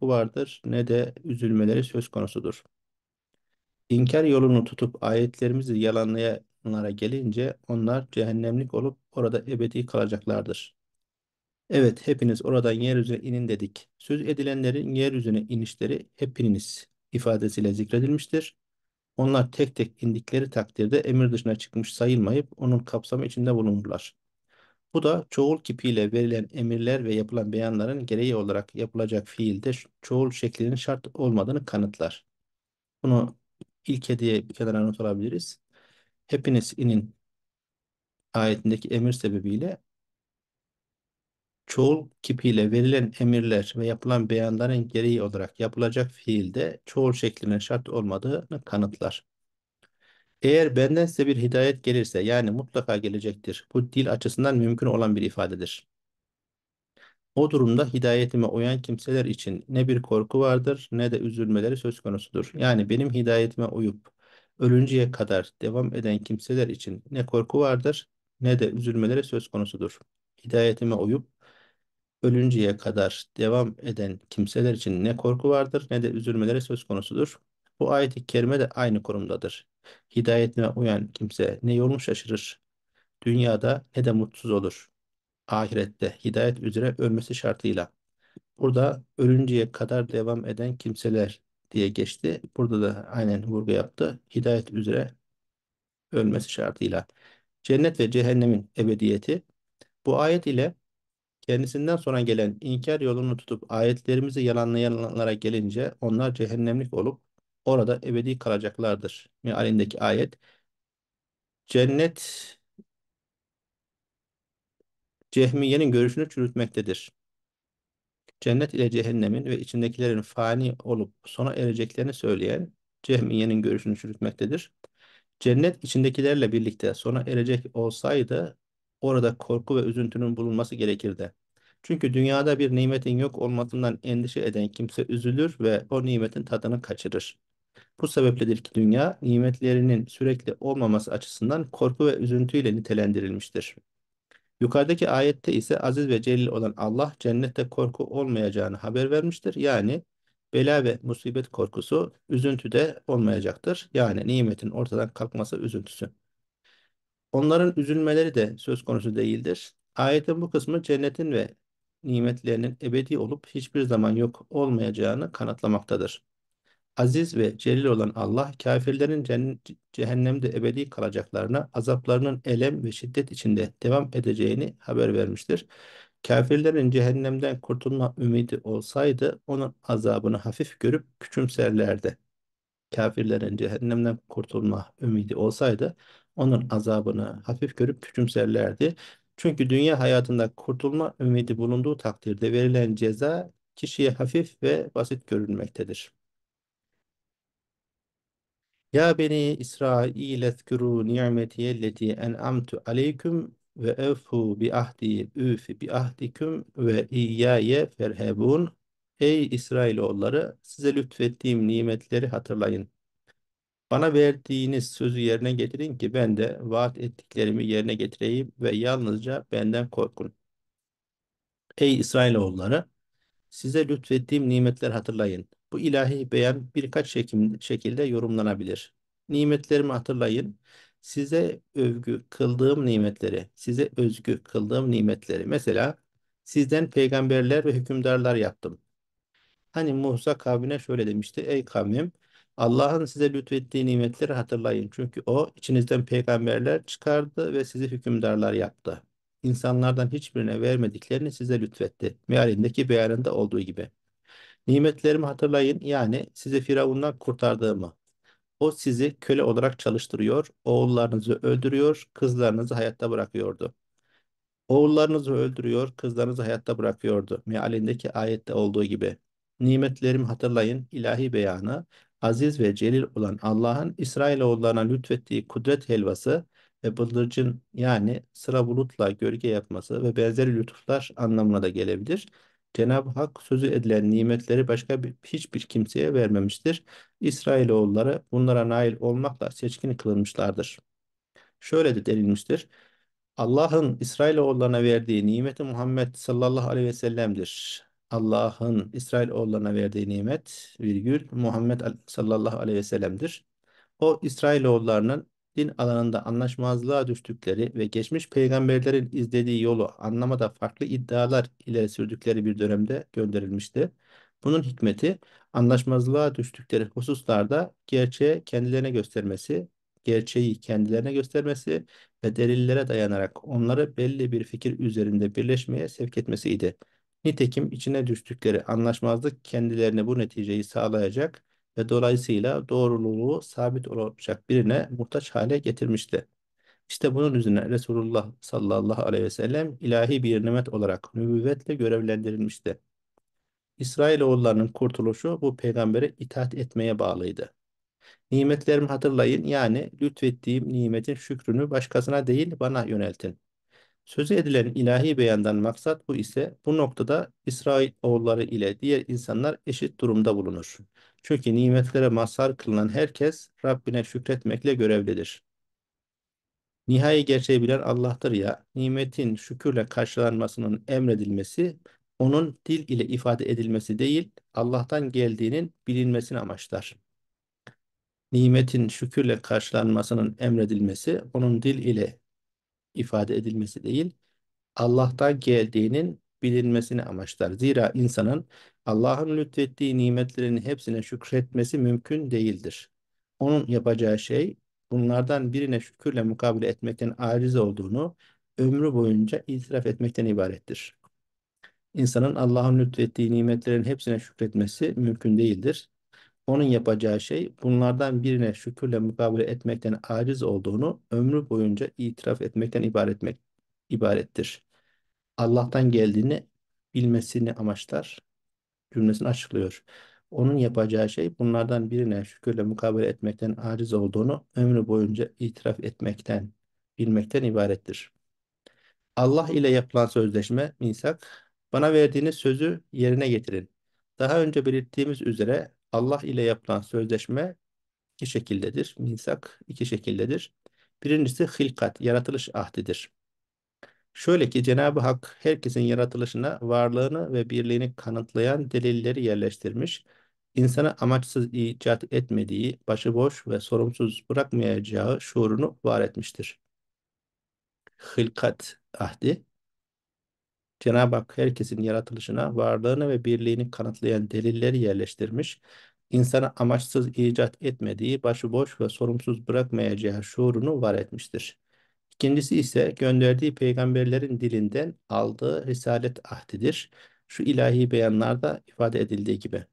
korku vardır ne de üzülmeleri söz konusudur. İnkar yolunu tutup ayetlerimizi yalanlayanlara gelince onlar cehennemlik olup orada ebedi kalacaklardır. Evet hepiniz oradan yeryüzüne inin dedik. Söz edilenlerin yeryüzüne inişleri hepiniz ifadesiyle zikredilmiştir. Onlar tek tek indikleri takdirde emir dışına çıkmış sayılmayıp onun kapsamı içinde bulunurlar. Bu da çoğul kipiyle verilen emirler ve yapılan beyanların gereği olarak yapılacak fiilde çoğul şeklinin şart olmadığını kanıtlar. Bunu ilke diye bir kenara not alabiliriz. Hepiniz inin ayetindeki emir sebebiyle çoğul kipiyle verilen emirler ve yapılan beyanların gereği olarak yapılacak fiilde çoğul şeklinin şart olmadığını kanıtlar. Eğer benden size bir hidayet gelirse yani mutlaka gelecektir. Bu dil açısından mümkün olan bir ifadedir. O durumda hidayetime uyan kimseler için ne bir korku vardır ne de üzülmeleri söz konusudur. Yani benim hidayetime uyup ölünceye kadar devam eden kimseler için ne korku vardır ne de üzülmeleri söz konusudur. Hidayetime uyup ölünceye kadar devam eden kimseler için ne korku vardır ne de üzülmeleri söz konusudur. Bu ayet-i kerime de aynı konumdadır. Hidayetine uyan kimse ne yolunu şaşırır, dünyada ne de mutsuz olur. Ahirette hidayet üzere ölmesi şartıyla. Burada ölünceye kadar devam eden kimseler diye geçti. Burada da aynen vurgu yaptı. Hidayet üzere ölmesi şartıyla. Cennet ve cehennemin ebediyeti bu ayet ile kendisinden sonra gelen inkar yolunu tutup ayetlerimizi yalanlayanlara gelince onlar cehennemlik olup orada ebedi kalacaklardır. Mealindeki ayet. Cennet Cehmiye'nin görüşünü çürütmektedir. Cennet ile cehennemin ve içindekilerin fani olup sona ereceklerini söyleyen Cehmiye'nin görüşünü çürütmektedir. Cennet içindekilerle birlikte sona erecek olsaydı orada korku ve üzüntünün bulunması gerekirdi. Çünkü dünyada bir nimetin yok olmasından endişe eden kimse üzülür ve o nimetin tadını kaçırır. Bu sebepledir ki dünya nimetlerinin sürekli olmaması açısından korku ve üzüntüyle nitelendirilmiştir. Yukarıdaki ayette ise aziz ve celil olan Allah cennette korku olmayacağını haber vermiştir. Yani bela ve musibet korkusu üzüntü de olmayacaktır. Yani nimetin ortadan kalkması üzüntüsü. Onların üzülmeleri de söz konusu değildir. Ayetin bu kısmı cennetin ve nimetlerinin ebedi olup hiçbir zaman yok olmayacağını kanıtlamaktadır. Aziz ve celil olan Allah kafirlerin cehennemde ebedi kalacaklarına azaplarının elem ve şiddet içinde devam edeceğini haber vermiştir. Kafirlerin cehennemden kurtulma ümidi olsaydı onun azabını hafif görüp küçümserlerdi. Kafirlerin cehennemden kurtulma ümidi olsaydı onun azabını hafif görüp küçümserlerdi. Çünkü dünya hayatında kurtulma ümidi bulunduğu takdirde verilen ceza kişiye hafif ve basit görünmektedir. Ya beni İsrail ezkuru nimetiyelleti en'amtu aleyküm ve evfu bi ahdi üfi bi ahdiküm ve iyyaye ferhebun. Ey İsrailoğulları size lütfettiğim nimetleri hatırlayın. Bana verdiğiniz sözü yerine getirin ki ben de vaat ettiklerimi yerine getireyim ve yalnızca benden korkun. Ey İsrailoğulları size lütfettiğim nimetler hatırlayın. Bu ilahi beyan birkaç şekilde yorumlanabilir. Nimetlerimi hatırlayın. Size övgü kıldığım nimetleri, size özgü kıldığım nimetleri. Mesela sizden peygamberler ve hükümdarlar yaptım. Hani Musa kavmine şöyle demişti. Ey kavmim Allah'ın size lütfettiği nimetleri hatırlayın. Çünkü o içinizden peygamberler çıkardı ve sizi hükümdarlar yaptı. İnsanlardan hiçbirine vermediklerini size lütfetti. Mealindeki beyanında olduğu gibi. Nimetlerimi hatırlayın yani sizi Firavun'dan kurtardığımı. O sizi köle olarak çalıştırıyor, oğullarınızı öldürüyor, kızlarınızı hayatta bırakıyordu. Oğullarınızı öldürüyor, kızlarınızı hayatta bırakıyordu. Mealindeki ayette olduğu gibi. Nimetlerimi hatırlayın ilahi beyanı, aziz ve celil olan Allah'ın İsrailoğullarına lütfettiği kudret helvası ve bıldırcın yani sıra bulutla gölge yapması ve benzeri lütuflar anlamına da gelebilir. Cenab-ı Hak sözü edilen nimetleri başka bir, hiçbir kimseye vermemiştir. İsrailoğulları bunlara nail olmakla seçkin kılınmışlardır. Şöyle de denilmiştir. Allah'ın İsrailoğullarına verdiği nimeti Muhammed sallallahu aleyhi ve sellem'dir. Allah'ın İsrailoğullarına verdiği nimet virgül Muhammed sallallahu aleyhi ve sellem'dir. O İsrailoğullarının din alanında anlaşmazlığa düştükleri ve geçmiş peygamberlerin izlediği yolu anlamada farklı iddialar ile sürdükleri bir dönemde gönderilmişti. Bunun hikmeti anlaşmazlığa düştükleri hususlarda gerçeği kendilerine göstermesi, gerçeği kendilerine göstermesi ve delillere dayanarak onları belli bir fikir üzerinde birleşmeye sevk etmesiydi. Nitekim içine düştükleri anlaşmazlık kendilerine bu neticeyi sağlayacak ve dolayısıyla doğruluğu sabit olacak birine muhtaç hale getirmişti. İşte bunun üzerine Resulullah sallallahu aleyhi ve sellem ilahi bir nimet olarak nübüvvetle görevlendirilmişti. İsrailoğullarının kurtuluşu bu peygambere itaat etmeye bağlıydı. Nimetlerimi hatırlayın yani lütfettiğim nimetin şükrünü başkasına değil bana yöneltin. Sözü edilen ilahi beyandan maksat bu ise bu noktada İsrail oğulları ile diğer insanlar eşit durumda bulunur. Çünkü nimetlere mazhar kılınan herkes Rabbine şükretmekle görevlidir. Nihai gerçeği bilen Allah'tır ya, nimetin şükürle karşılanmasının emredilmesi, onun dil ile ifade edilmesi değil, Allah'tan geldiğinin bilinmesini amaçlar. Nimetin şükürle karşılanmasının emredilmesi, onun dil ile ifade edilmesi değil, Allah'tan geldiğinin bilinmesini amaçlar. Zira insanın Allah'ın lütfettiği nimetlerin hepsine şükretmesi mümkün değildir. Onun yapacağı şey bunlardan birine şükürle mukabele etmekten aciz olduğunu ömrü boyunca itiraf etmekten ibarettir. İnsanın Allah'ın lütfettiği nimetlerin hepsine şükretmesi mümkün değildir. Onun yapacağı şey bunlardan birine şükürle mukabele etmekten aciz olduğunu ömrü boyunca itiraf etmekten ibaretmek, ibarettir. Allah'tan geldiğini bilmesini amaçlar cümlesini açıklıyor. Onun yapacağı şey bunlardan birine şükürle mukabele etmekten aciz olduğunu ömrü boyunca itiraf etmekten, bilmekten ibarettir. Allah ile yapılan sözleşme, misak, bana verdiğiniz sözü yerine getirin. Daha önce belirttiğimiz üzere Allah ile yapılan sözleşme iki şekildedir. Misak iki şekildedir. Birincisi hilkat, yaratılış ahdidir. Şöyle ki Cenab-ı Hak herkesin yaratılışına varlığını ve birliğini kanıtlayan delilleri yerleştirmiş. İnsana amaçsız icat etmediği, başıboş ve sorumsuz bırakmayacağı şuurunu var etmiştir. Hilkat ahdi Cenab-ı Hak herkesin yaratılışına, varlığını ve birliğini kanıtlayan delilleri yerleştirmiş, insana amaçsız icat etmediği, başıboş ve sorumsuz bırakmayacağı şuurunu var etmiştir. İkincisi ise gönderdiği peygamberlerin dilinden aldığı risalet ahdidir. Şu ilahi beyanlarda ifade edildiği gibi.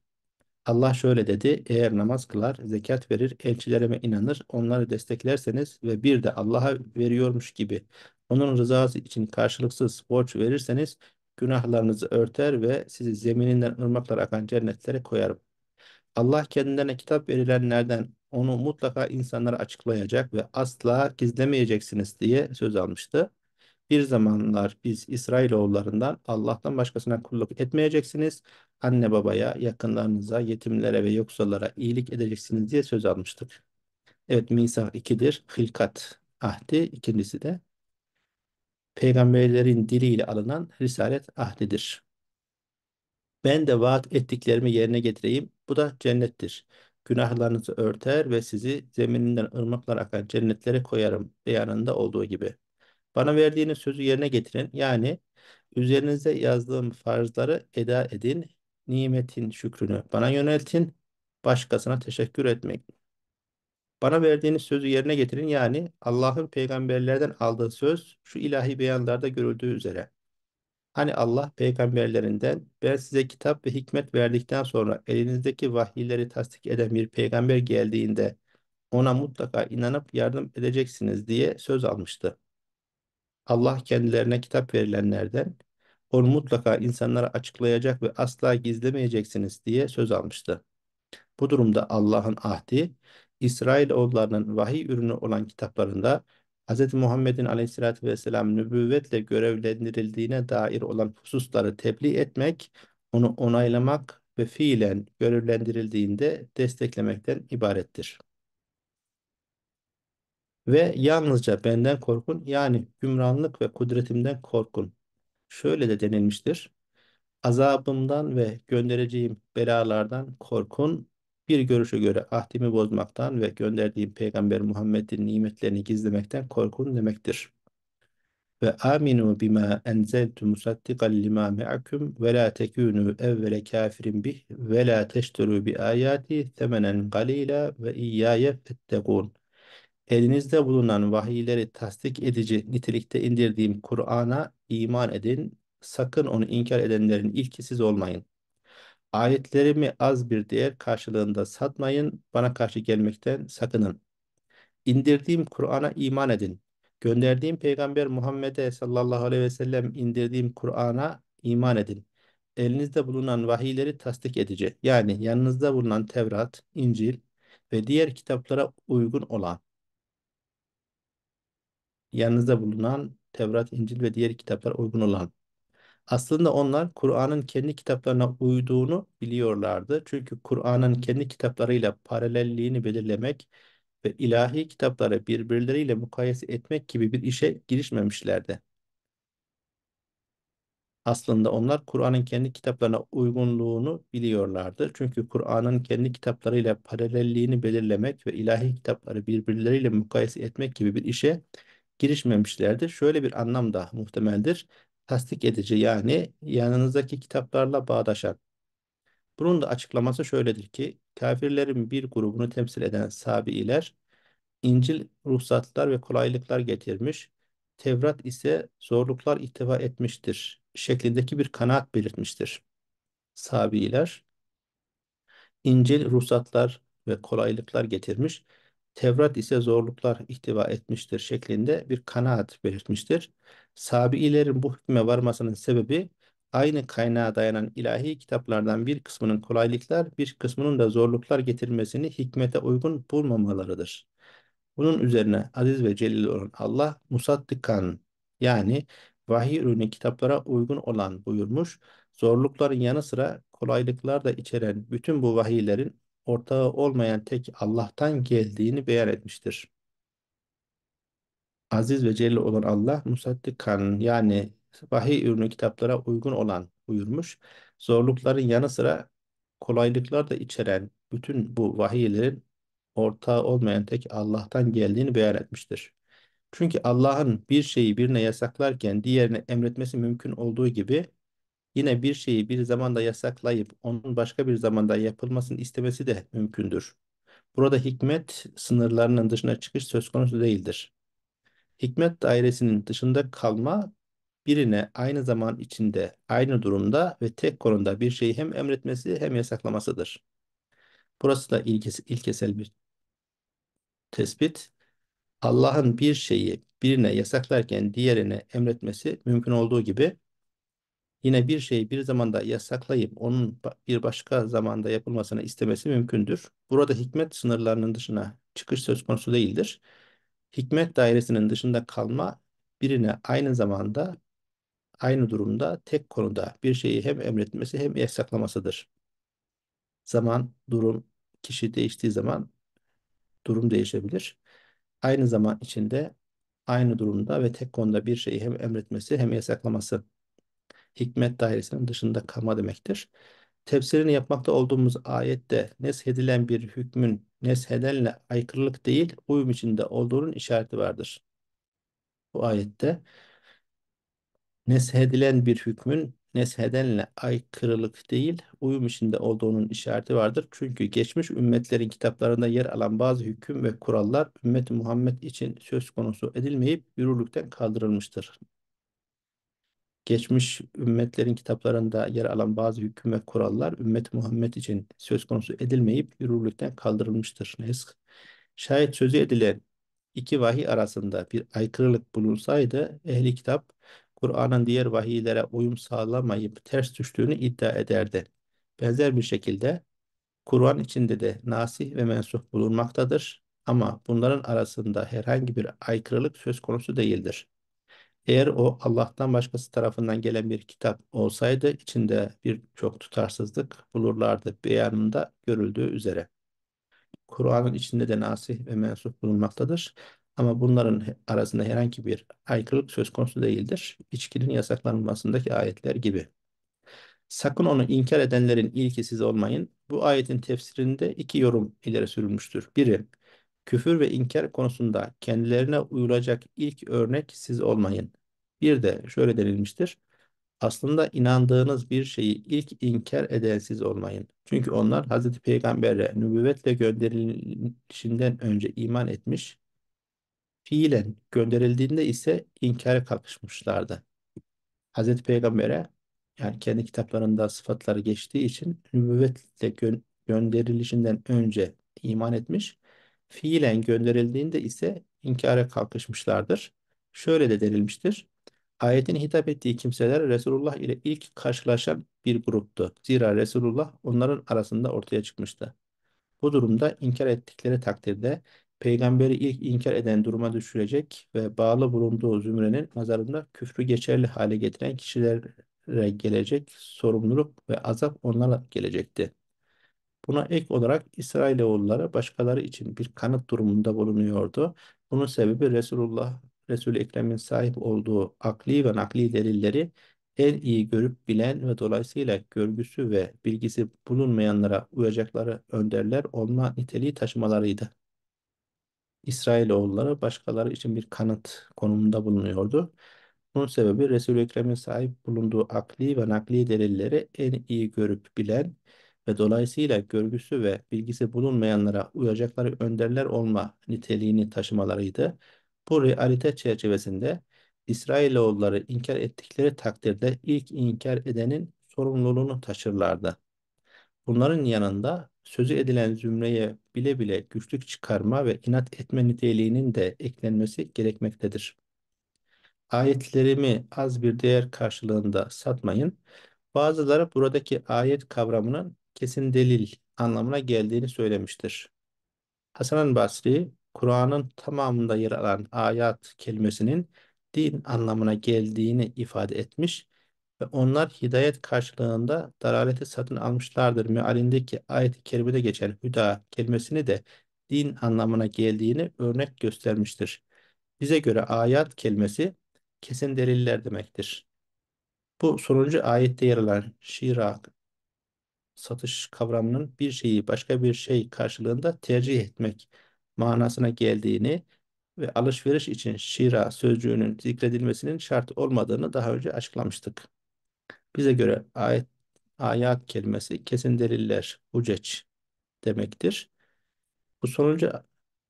Allah şöyle dedi, eğer namaz kılar, zekat verir, elçilerime inanır, onları desteklerseniz ve bir de Allah'a veriyormuş gibi onun rızası için karşılıksız borç verirseniz günahlarınızı örter ve sizi zemininden ırmaklar akan cennetlere koyarım. Allah kendilerine kitap verilenlerden onu mutlaka insanlara açıklayacak ve asla gizlemeyeceksiniz diye söz almıştı. Bir zamanlar biz İsrailoğullarından Allah'tan başkasına kulluk etmeyeceksiniz. Anne babaya, yakınlarınıza, yetimlere ve yoksullara iyilik edeceksiniz diye söz almıştık. Evet misak ikidir. Hilkat ahdi. ikincisi de peygamberlerin diliyle alınan risalet ahdidir. Ben de vaat ettiklerimi yerine getireyim. Bu da cennettir. Günahlarınızı örter ve sizi zemininden ırmaklar akan cennetlere koyarım beyanında olduğu gibi. Bana verdiğiniz sözü yerine getirin. Yani üzerinize yazdığım farzları eda edin. Nimetin şükrünü bana yöneltin. Başkasına teşekkür etmek bana verdiğiniz sözü yerine getirin yani Allah'ın peygamberlerden aldığı söz şu ilahi beyanlarda görüldüğü üzere. Hani Allah peygamberlerinden ben size kitap ve hikmet verdikten sonra elinizdeki vahiyleri tasdik eden bir peygamber geldiğinde ona mutlaka inanıp yardım edeceksiniz diye söz almıştı. Allah kendilerine kitap verilenlerden onu mutlaka insanlara açıklayacak ve asla gizlemeyeceksiniz diye söz almıştı. Bu durumda Allah'ın ahdi İsrailoğullarının vahiy ürünü olan kitaplarında Hz. Muhammed'in aleyhissalatü vesselam nübüvvetle görevlendirildiğine dair olan hususları tebliğ etmek, onu onaylamak ve fiilen görevlendirildiğinde desteklemekten ibarettir. Ve yalnızca benden korkun yani hümranlık ve kudretimden korkun. Şöyle de denilmiştir. Azabımdan ve göndereceğim belalardan korkun bir görüşe göre ahdimi bozmaktan ve gönderdiğim peygamber Muhammed'in nimetlerini gizlemekten korkun demektir. Ve aminu bima enzeltu musaddiqan lima me'akum ve la tekunu evvele kafirin bih ve la teşteru bi ayati temenen galila ve iyyaye fettegûn. Elinizde bulunan vahiyleri tasdik edici nitelikte indirdiğim Kur'an'a iman edin. Sakın onu inkar edenlerin ilki siz olmayın. Ayetlerimi az bir değer karşılığında satmayın, bana karşı gelmekten sakının. İndirdiğim Kur'an'a iman edin. Gönderdiğim Peygamber Muhammed'e sallallahu aleyhi ve sellem indirdiğim Kur'an'a iman edin. Elinizde bulunan vahiyleri tasdik edici, yani yanınızda bulunan Tevrat, İncil ve diğer kitaplara uygun olan, yanınızda bulunan Tevrat, İncil ve diğer kitaplara uygun olan aslında onlar Kur'an'ın kendi kitaplarına uyduğunu biliyorlardı. Çünkü Kur'an'ın kendi kitaplarıyla paralelliğini belirlemek ve ilahi kitapları birbirleriyle mukayese etmek gibi bir işe girişmemişlerdi. Aslında onlar Kur'an'ın kendi kitaplarına uygunluğunu biliyorlardı. Çünkü Kur'an'ın kendi kitaplarıyla paralelliğini belirlemek ve ilahi kitapları birbirleriyle mukayese etmek gibi bir işe girişmemişlerdir. Şöyle bir anlam da muhtemeldir tasdik edici yani yanınızdaki kitaplarla bağdaşan. Bunun da açıklaması şöyledir ki kafirlerin bir grubunu temsil eden Sabi'iler İncil ruhsatlar ve kolaylıklar getirmiş, Tevrat ise zorluklar ihtiva etmiştir şeklindeki bir kanaat belirtmiştir. Sabi'iler İncil ruhsatlar ve kolaylıklar getirmiş, Tevrat ise zorluklar ihtiva etmiştir şeklinde bir kanaat belirtmiştir. Sabi'ilerin bu hükme varmasının sebebi aynı kaynağa dayanan ilahi kitaplardan bir kısmının kolaylıklar, bir kısmının da zorluklar getirmesini hikmete uygun bulmamalarıdır. Bunun üzerine aziz ve celil olan Allah musaddikan yani vahiy ürünü kitaplara uygun olan buyurmuş, zorlukların yanı sıra kolaylıklar da içeren bütün bu vahiylerin ortağı olmayan tek Allah'tan geldiğini beyan etmiştir. Aziz ve Celil olan Allah musaddikan yani vahiy ürünü kitaplara uygun olan buyurmuş. Zorlukların yanı sıra kolaylıklar da içeren bütün bu vahiylerin ortağı olmayan tek Allah'tan geldiğini beyan etmiştir. Çünkü Allah'ın bir şeyi birine yasaklarken diğerine emretmesi mümkün olduğu gibi yine bir şeyi bir zamanda yasaklayıp onun başka bir zamanda yapılmasını istemesi de mümkündür. Burada hikmet sınırlarının dışına çıkış söz konusu değildir hikmet dairesinin dışında kalma birine aynı zaman içinde, aynı durumda ve tek konuda bir şeyi hem emretmesi hem yasaklamasıdır. Burası da ilkes ilkesel bir tespit. Allah'ın bir şeyi birine yasaklarken diğerine emretmesi mümkün olduğu gibi yine bir şeyi bir zamanda yasaklayıp onun bir başka zamanda yapılmasını istemesi mümkündür. Burada hikmet sınırlarının dışına çıkış söz konusu değildir hikmet dairesinin dışında kalma birine aynı zamanda aynı durumda tek konuda bir şeyi hem emretmesi hem yasaklamasıdır. Zaman, durum, kişi değiştiği zaman durum değişebilir. Aynı zaman içinde aynı durumda ve tek konuda bir şeyi hem emretmesi hem yasaklaması hikmet dairesinin dışında kalma demektir. Tefsirini yapmakta olduğumuz ayette neshedilen bir hükmün neshedenle aykırılık değil, uyum içinde olduğunun işareti vardır. Bu ayette neshedilen bir hükmün neshedenle aykırılık değil, uyum içinde olduğunun işareti vardır. Çünkü geçmiş ümmetlerin kitaplarında yer alan bazı hüküm ve kurallar ümmet Muhammed için söz konusu edilmeyip yürürlükten kaldırılmıştır. Geçmiş ümmetlerin kitaplarında yer alan bazı hüküm ve kurallar ümmet Muhammed için söz konusu edilmeyip yürürlükten kaldırılmıştır. Nesk. Şayet sözü edilen iki vahiy arasında bir aykırılık bulunsaydı ehli kitap Kur'an'ın diğer vahiylere uyum sağlamayıp ters düştüğünü iddia ederdi. Benzer bir şekilde Kur'an içinde de nasih ve mensuh bulunmaktadır ama bunların arasında herhangi bir aykırılık söz konusu değildir. Eğer o Allah'tan başkası tarafından gelen bir kitap olsaydı içinde birçok tutarsızlık bulurlardı beyanında görüldüğü üzere. Kur'an'ın içinde de nasih ve mensup bulunmaktadır. Ama bunların arasında herhangi bir aykırılık söz konusu değildir. İçkinin yasaklanmasındaki ayetler gibi. Sakın onu inkar edenlerin ilki siz olmayın. Bu ayetin tefsirinde iki yorum ileri sürülmüştür. Biri, Küfür ve inkar konusunda kendilerine uyulacak ilk örnek siz olmayın. Bir de şöyle denilmiştir. Aslında inandığınız bir şeyi ilk inkar eden siz olmayın. Çünkü onlar Hz. Peygamber'e nübüvvetle gönderilişinden önce iman etmiş, fiilen gönderildiğinde ise inkara kalkışmışlardı. Hz. Peygamber'e yani kendi kitaplarında sıfatları geçtiği için nübüvvetle gö gönderilişinden önce iman etmiş, fiilen gönderildiğinde ise inkara kalkışmışlardır. Şöyle de denilmiştir. Ayetin hitap ettiği kimseler Resulullah ile ilk karşılaşan bir gruptu. Zira Resulullah onların arasında ortaya çıkmıştı. Bu durumda inkar ettikleri takdirde peygamberi ilk inkar eden duruma düşürecek ve bağlı bulunduğu zümrenin nazarında küfrü geçerli hale getiren kişilere gelecek sorumluluk ve azap onlara gelecekti. Buna ek olarak İsrailoğulları başkaları için bir kanıt durumunda bulunuyordu. Bunun sebebi Resulullah, Resul-i Ekrem'in sahip olduğu akli ve nakli delilleri en iyi görüp bilen ve dolayısıyla görgüsü ve bilgisi bulunmayanlara uyacakları önderler olma niteliği taşımalarıydı. İsrailoğulları başkaları için bir kanıt konumunda bulunuyordu. Bunun sebebi Resul-i Ekrem'in sahip bulunduğu akli ve nakli delilleri en iyi görüp bilen ve dolayısıyla görgüsü ve bilgisi bulunmayanlara uyacakları önderler olma niteliğini taşımalarıydı. Bu realite çerçevesinde İsrailoğulları inkar ettikleri takdirde ilk inkar edenin sorumluluğunu taşırlardı. Bunların yanında sözü edilen zümreye bile bile güçlük çıkarma ve inat etme niteliğinin de eklenmesi gerekmektedir. Ayetlerimi az bir değer karşılığında satmayın. Bazıları buradaki ayet kavramının kesin delil anlamına geldiğini söylemiştir. Hasan Basri, Kur'an'ın tamamında yer alan ayat kelimesinin din anlamına geldiğini ifade etmiş ve onlar hidayet karşılığında daraleti satın almışlardır. Mealindeki ayet-i kerimede geçen hüda kelimesini de din anlamına geldiğini örnek göstermiştir. Bize göre ayat kelimesi kesin deliller demektir. Bu sonuncu ayette yer alan şirak satış kavramının bir şeyi başka bir şey karşılığında tercih etmek manasına geldiğini ve alışveriş için şira sözcüğünün zikredilmesinin şart olmadığını daha önce açıklamıştık. Bize göre ayet, ayat kelimesi kesin deliller, uceç demektir. Bu sonuncu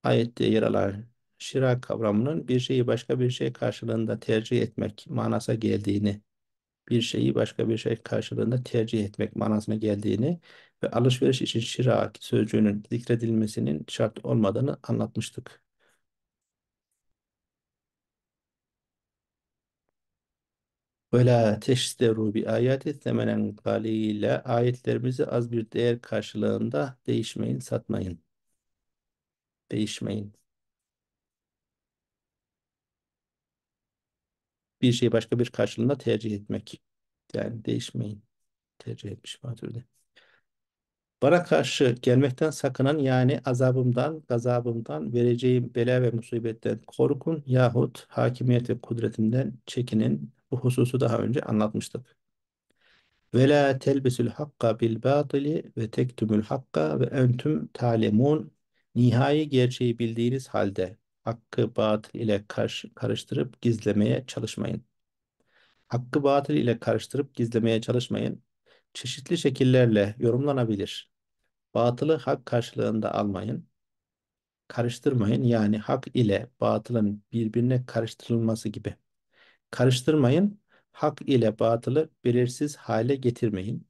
ayette yer alan şira kavramının bir şeyi başka bir şey karşılığında tercih etmek manasa geldiğini bir şeyi başka bir şey karşılığında tercih etmek manasına geldiğini ve alışveriş için şira sözcüğünün zikredilmesinin şart olmadığını anlatmıştık. وَلَا تَشْتَرُوا بِآيَاتِ ثَمَنًا قَلِيلًا Ayetlerimizi az bir değer karşılığında değişmeyin, satmayın. Değişmeyin. bir şeyi başka bir karşılığında tercih etmek. Yani değişmeyin. Tercih etmiş Fatür'de. Bana karşı gelmekten sakınan yani azabımdan, gazabımdan, vereceğim bela ve musibetten korkun yahut hakimiyet ve kudretimden çekinin. Bu hususu daha önce anlatmıştık. Ve la telbisül hakka bil batili ve tektumül hakka ve entüm talemun. Nihai gerçeği bildiğiniz halde hakkı batıl ile karşı, karıştırıp gizlemeye çalışmayın. Hakkı batıl ile karıştırıp gizlemeye çalışmayın. Çeşitli şekillerle yorumlanabilir. Batılı hak karşılığında almayın. Karıştırmayın yani hak ile batılın birbirine karıştırılması gibi. Karıştırmayın, hak ile batılı belirsiz hale getirmeyin.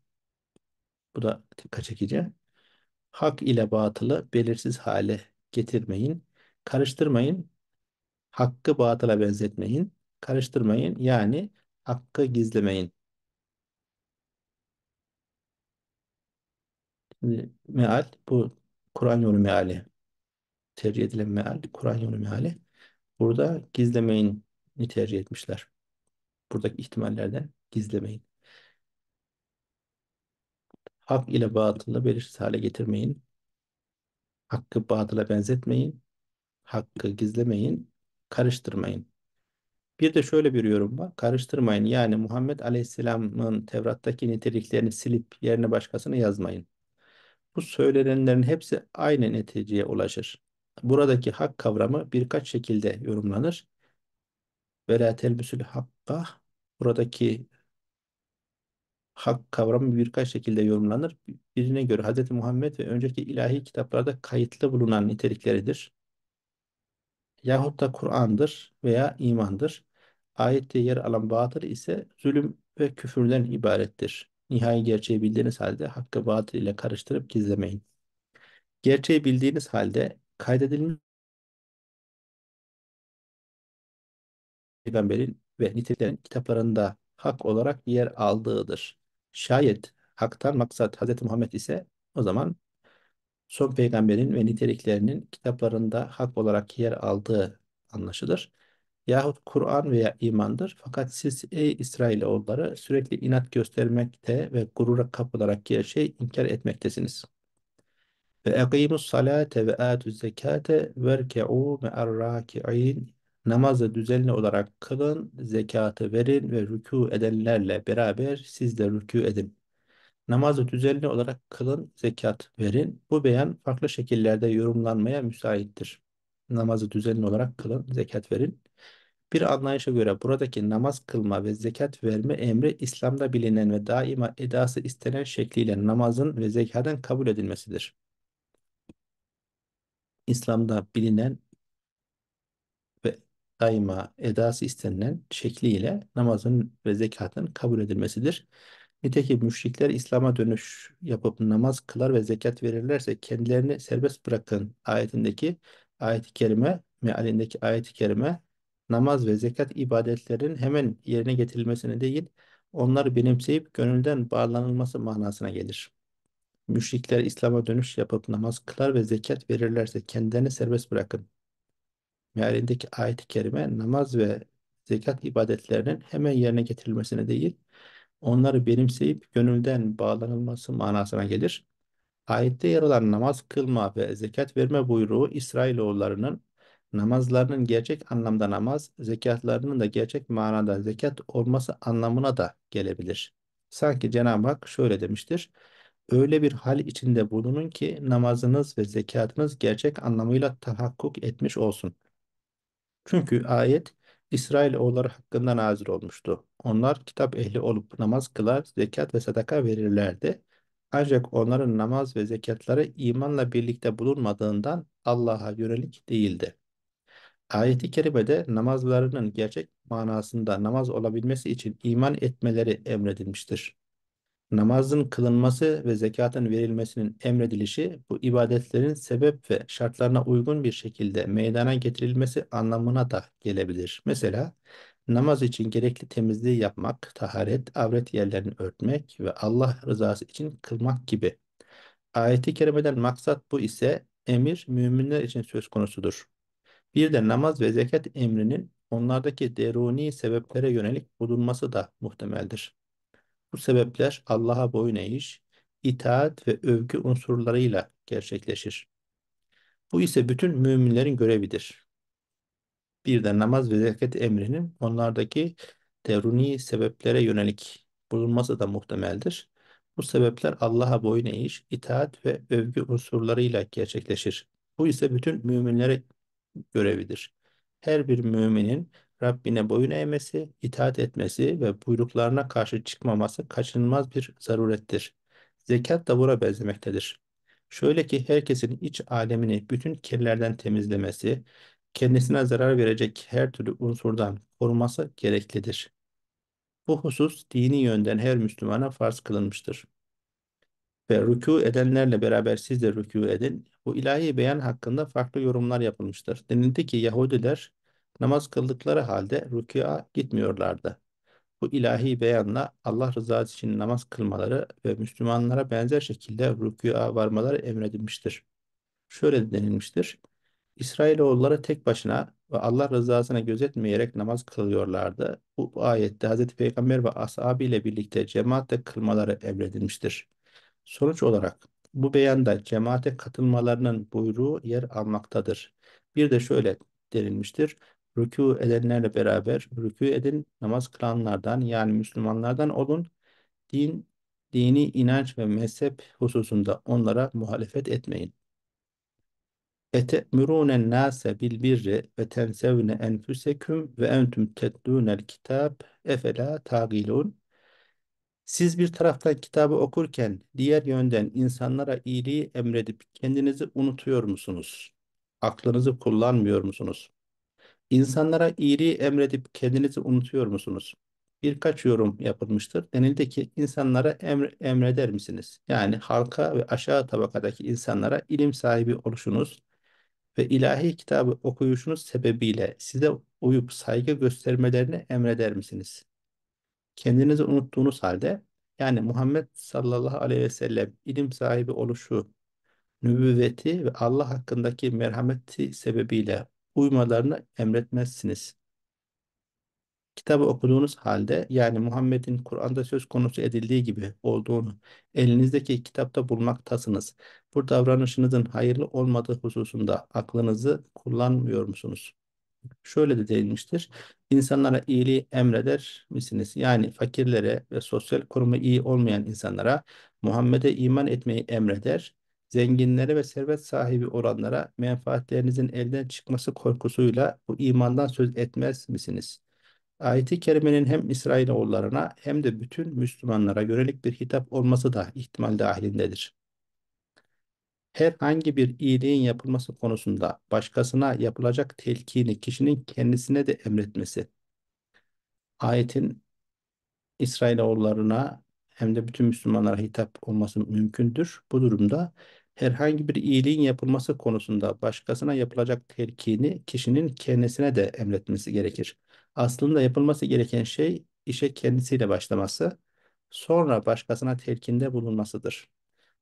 Bu da dikkat çekici. Hak ile batılı belirsiz hale getirmeyin. Karıştırmayın. Hakkı batıla benzetmeyin. Karıştırmayın. Yani hakkı gizlemeyin. Şimdi meal bu Kur'an yolu meali. Tercih edilen meal Kur'an yolu meali. Burada gizlemeyin tercih etmişler. Buradaki ihtimallerden gizlemeyin. Hak ile batılı belirsiz hale getirmeyin. Hakkı batıla benzetmeyin hakkı gizlemeyin, karıştırmayın. Bir de şöyle bir yorum var. Karıştırmayın. Yani Muhammed Aleyhisselam'ın Tevrat'taki niteliklerini silip yerine başkasını yazmayın. Bu söylenenlerin hepsi aynı neticeye ulaşır. Buradaki hak kavramı birkaç şekilde yorumlanır. Vela telbüsül hakka buradaki hak kavramı birkaç şekilde yorumlanır. Birine göre Hz. Muhammed ve önceki ilahi kitaplarda kayıtlı bulunan nitelikleridir yahut da Kur'an'dır veya imandır. Ayette yer alan batıl ise zulüm ve küfürden ibarettir. Nihai gerçeği bildiğiniz halde hakkı batıl ile karıştırıp gizlemeyin. Gerçeği bildiğiniz halde kaydedilmiş peygamberin ve niteliklerin kitaplarında hak olarak yer aldığıdır. Şayet haktan maksat Hz. Muhammed ise o zaman son peygamberin ve niteliklerinin kitaplarında hak olarak yer aldığı anlaşılır. Yahut Kur'an veya imandır. Fakat siz ey İsrailoğulları sürekli inat göstermekte ve gurura kapılarak şey inkar etmektesiniz. Ve ekimus salate ve atuz zekate verke'u me'arraki'in Namazı düzenli olarak kılın, zekatı verin ve rükû edenlerle beraber siz de rükû edin. Namazı düzenli olarak kılın, zekat verin. Bu beyan farklı şekillerde yorumlanmaya müsaittir. Namazı düzenli olarak kılın, zekat verin. Bir anlayışa göre buradaki namaz kılma ve zekat verme emri İslam'da bilinen ve daima edası istenen şekliyle namazın ve zekatın kabul edilmesidir. İslam'da bilinen ve daima edası istenen şekliyle namazın ve zekatın kabul edilmesidir. Nitekim müşrikler İslam'a dönüş yapıp namaz kılar ve zekat verirlerse kendilerini serbest bırakın ayetindeki ayet-i kerime mealindeki ayet-i kerime namaz ve zekat ibadetlerin hemen yerine getirilmesini değil onları benimseyip gönülden bağlanılması manasına gelir. Müşrikler İslam'a dönüş yapıp namaz kılar ve zekat verirlerse kendilerini serbest bırakın. Mealindeki ayet-i kerime namaz ve zekat ibadetlerinin hemen yerine getirilmesini değil, onları benimseyip gönülden bağlanılması manasına gelir. Ayette yer alan namaz kılma ve zekat verme buyruğu İsrailoğullarının namazlarının gerçek anlamda namaz, zekatlarının da gerçek manada zekat olması anlamına da gelebilir. Sanki Cenab-ı Hak şöyle demiştir. Öyle bir hal içinde bulunun ki namazınız ve zekatınız gerçek anlamıyla tahakkuk etmiş olsun. Çünkü ayet İsrailoğulları hakkında nazil olmuştu. Onlar kitap ehli olup namaz kılar, zekat ve sadaka verirlerdi. Ancak onların namaz ve zekatları imanla birlikte bulunmadığından Allah'a yönelik değildi. Ayet-i Ayeti kerimede namazlarının gerçek manasında namaz olabilmesi için iman etmeleri emredilmiştir. Namazın kılınması ve zekatın verilmesinin emredilişi bu ibadetlerin sebep ve şartlarına uygun bir şekilde meydana getirilmesi anlamına da gelebilir. Mesela Namaz için gerekli temizliği yapmak, taharet, avret yerlerini örtmek ve Allah rızası için kılmak gibi. Ayeti kerimeden maksat bu ise emir müminler için söz konusudur. Bir de namaz ve zekat emrinin onlardaki deruni sebeplere yönelik bulunması da muhtemeldir. Bu sebepler Allah'a boyun eğiş, itaat ve övgü unsurlarıyla gerçekleşir. Bu ise bütün müminlerin görevidir. Bir de namaz ve zekat emrinin onlardaki deruni sebeplere yönelik bulunması da muhtemeldir. Bu sebepler Allah'a boyun eğiş, itaat ve övgü unsurlarıyla gerçekleşir. Bu ise bütün müminlere görevidir. Her bir müminin Rabbine boyun eğmesi, itaat etmesi ve buyruklarına karşı çıkmaması kaçınılmaz bir zarurettir. Zekat da buna benzemektedir. Şöyle ki herkesin iç alemini bütün kirlerden temizlemesi, kendisine zarar verecek her türlü unsurdan koruması gereklidir. Bu husus dini yönden her Müslümana farz kılınmıştır. Ve rükû edenlerle beraber siz de rükû edin. Bu ilahi beyan hakkında farklı yorumlar yapılmıştır. Denildi ki Yahudiler namaz kıldıkları halde rükûa gitmiyorlardı. Bu ilahi beyanla Allah rızası için namaz kılmaları ve Müslümanlara benzer şekilde rükûa varmaları emredilmiştir. Şöyle denilmiştir. İsrailoğulları tek başına ve Allah rızasına gözetmeyerek namaz kılıyorlardı. Bu, bu ayette Hz. Peygamber ve ashabı ile birlikte cemaatle kılmaları emredilmiştir. Sonuç olarak bu beyanda cemaate katılmalarının buyruğu yer almaktadır. Bir de şöyle denilmiştir. Rükû edenlerle beraber rükû edin, namaz kılanlardan yani Müslümanlardan olun. Din, dini inanç ve mezhep hususunda onlara muhalefet etmeyin. Ete'mürûnen nâse bil birri ve tensevne enfüseküm ve entüm tetlûnel kitap efela tâgilûn. Siz bir taraftan kitabı okurken diğer yönden insanlara iyiliği emredip kendinizi unutuyor musunuz? Aklınızı kullanmıyor musunuz? İnsanlara iyiliği emredip kendinizi unutuyor musunuz? Birkaç yorum yapılmıştır. Denildi ki insanlara emre, emreder misiniz? Yani halka ve aşağı tabakadaki insanlara ilim sahibi oluşunuz ve ilahi kitabı okuyuşunuz sebebiyle size uyup saygı göstermelerini emreder misiniz? Kendinizi unuttuğunuz halde yani Muhammed sallallahu aleyhi ve sellem ilim sahibi oluşu, nübüvveti ve Allah hakkındaki merhameti sebebiyle uymalarını emretmezsiniz kitabı okuduğunuz halde yani Muhammed'in Kur'an'da söz konusu edildiği gibi olduğunu elinizdeki kitapta bulmaktasınız. Bu davranışınızın hayırlı olmadığı hususunda aklınızı kullanmıyor musunuz? Şöyle de değinmiştir. İnsanlara iyiliği emreder misiniz? Yani fakirlere ve sosyal konumu iyi olmayan insanlara Muhammed'e iman etmeyi emreder. Zenginlere ve servet sahibi olanlara menfaatlerinizin elden çıkması korkusuyla bu imandan söz etmez misiniz? Ayet-i kerimenin hem İsrailoğullarına hem de bütün Müslümanlara yönelik bir hitap olması da ihtimal dahilindedir. Herhangi bir iyiliğin yapılması konusunda başkasına yapılacak telkini kişinin kendisine de emretmesi. Ayetin İsrailoğullarına hem de bütün Müslümanlara hitap olması mümkündür. Bu durumda herhangi bir iyiliğin yapılması konusunda başkasına yapılacak telkini kişinin kendisine de emretmesi gerekir. Aslında yapılması gereken şey işe kendisiyle başlaması, sonra başkasına telkinde bulunmasıdır.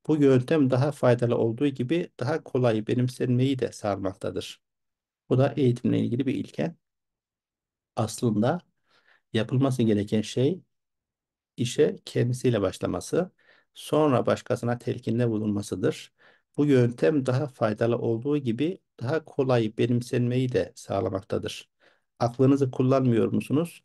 Bu yöntem daha faydalı olduğu gibi daha kolay benimsenmeyi de sağlamaktadır. Bu da eğitimle ilgili bir ilke. Aslında yapılması gereken şey işe kendisiyle başlaması, sonra başkasına telkinde bulunmasıdır. Bu yöntem daha faydalı olduğu gibi daha kolay benimsenmeyi de sağlamaktadır aklınızı kullanmıyor musunuz?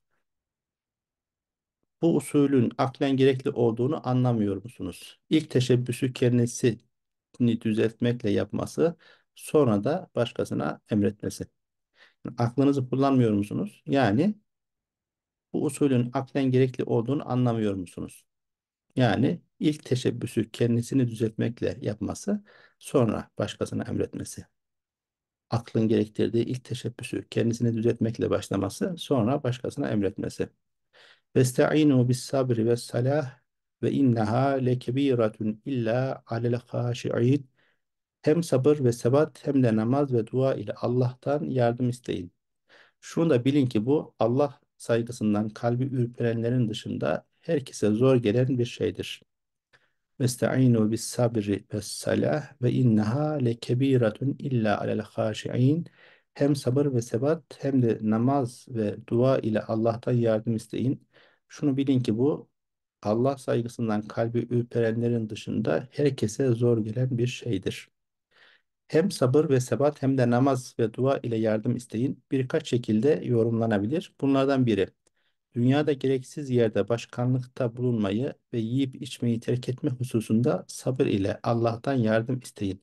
Bu usulün aklen gerekli olduğunu anlamıyor musunuz? İlk teşebbüsü kendisini düzeltmekle yapması, sonra da başkasına emretmesi. Yani aklınızı kullanmıyor musunuz? Yani bu usulün aklen gerekli olduğunu anlamıyor musunuz? Yani ilk teşebbüsü kendisini düzeltmekle yapması, sonra başkasına emretmesi aklın gerektirdiği ilk teşebbüsü kendisini düzeltmekle başlaması, sonra başkasına emretmesi. Vestainu bis sabri ve salah ve inneha lekebîratun illa alel hâşi'in. Hem sabır ve sebat hem de namaz ve dua ile Allah'tan yardım isteyin. Şunu da bilin ki bu Allah saygısından kalbi ürperenlerin dışında herkese zor gelen bir şeydir. Vestaînu bis sabri ve salah ve le lekebiratun illa alel haşiin. Hem sabır ve sebat hem de namaz ve dua ile Allah'tan yardım isteyin. Şunu bilin ki bu Allah saygısından kalbi ürperenlerin dışında herkese zor gelen bir şeydir. Hem sabır ve sebat hem de namaz ve dua ile yardım isteyin birkaç şekilde yorumlanabilir. Bunlardan biri Dünyada gereksiz yerde başkanlıkta bulunmayı ve yiyip içmeyi terk etme hususunda sabır ile Allah'tan yardım isteyin.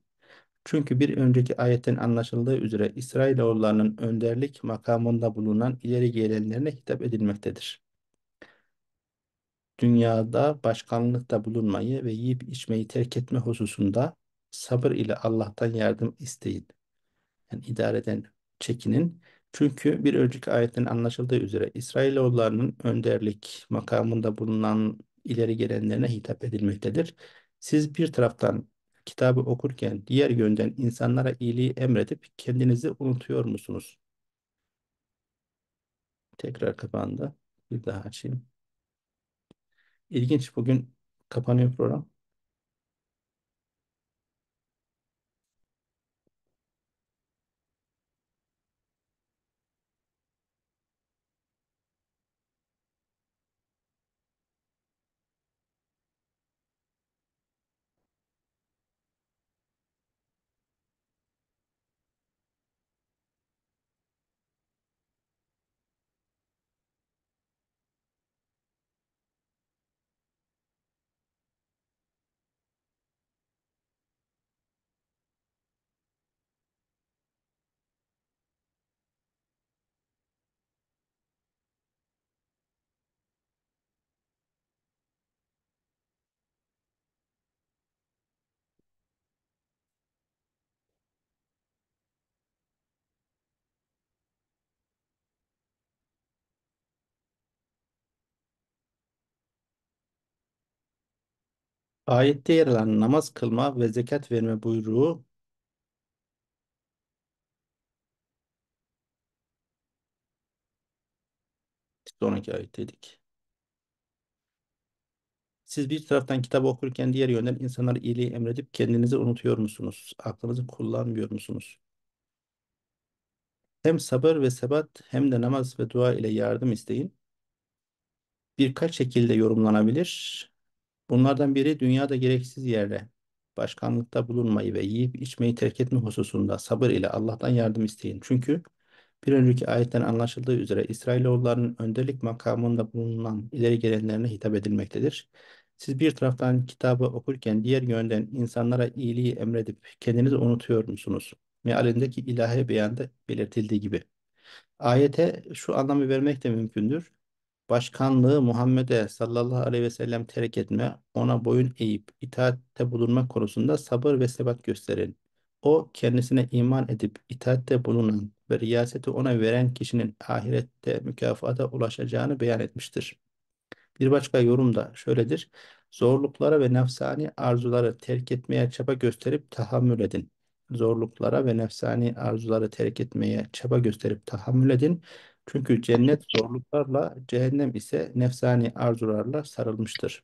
Çünkü bir önceki ayetten anlaşıldığı üzere İsrailoğullarının önderlik makamında bulunan ileri gelenlerine hitap edilmektedir. Dünyada başkanlıkta bulunmayı ve yiyip içmeyi terk etme hususunda sabır ile Allah'tan yardım isteyin. Yani idareden çekinin. Çünkü bir önceki ayetten anlaşıldığı üzere İsrailoğullarının önderlik makamında bulunan ileri gelenlerine hitap edilmektedir. Siz bir taraftan kitabı okurken diğer yönden insanlara iyiliği emredip kendinizi unutuyor musunuz? Tekrar kapandı. Bir daha açayım. İlginç bugün kapanıyor program. Ayette yer alan namaz kılma ve zekat verme buyruğu sonraki ayet dedik. Siz bir taraftan kitap okurken diğer yönden insanlara iyiliği emredip kendinizi unutuyor musunuz? Aklınızı kullanmıyor musunuz? Hem sabır ve sebat hem de namaz ve dua ile yardım isteyin. Birkaç şekilde yorumlanabilir. Bunlardan biri dünyada gereksiz yerde başkanlıkta bulunmayı ve yiyip içmeyi terk etme hususunda sabır ile Allah'tan yardım isteyin. Çünkü bir önceki ayetten anlaşıldığı üzere İsrailoğullarının önderlik makamında bulunan ileri gelenlerine hitap edilmektedir. Siz bir taraftan kitabı okurken diğer yönden insanlara iyiliği emredip kendinizi unutuyor musunuz? Mealindeki ilahi beyanda belirtildiği gibi. Ayete şu anlamı vermek de mümkündür başkanlığı Muhammed'e sallallahu aleyhi ve sellem terk etme, ona boyun eğip itaatte bulunma konusunda sabır ve sebat gösterin. O kendisine iman edip itaatte bulunan ve riyaseti ona veren kişinin ahirette mükafata ulaşacağını beyan etmiştir. Bir başka yorum da şöyledir. Zorluklara ve nefsani arzuları terk etmeye çaba gösterip tahammül edin. Zorluklara ve nefsani arzuları terk etmeye çaba gösterip tahammül edin. Çünkü cennet zorluklarla, cehennem ise nefsani arzularla sarılmıştır.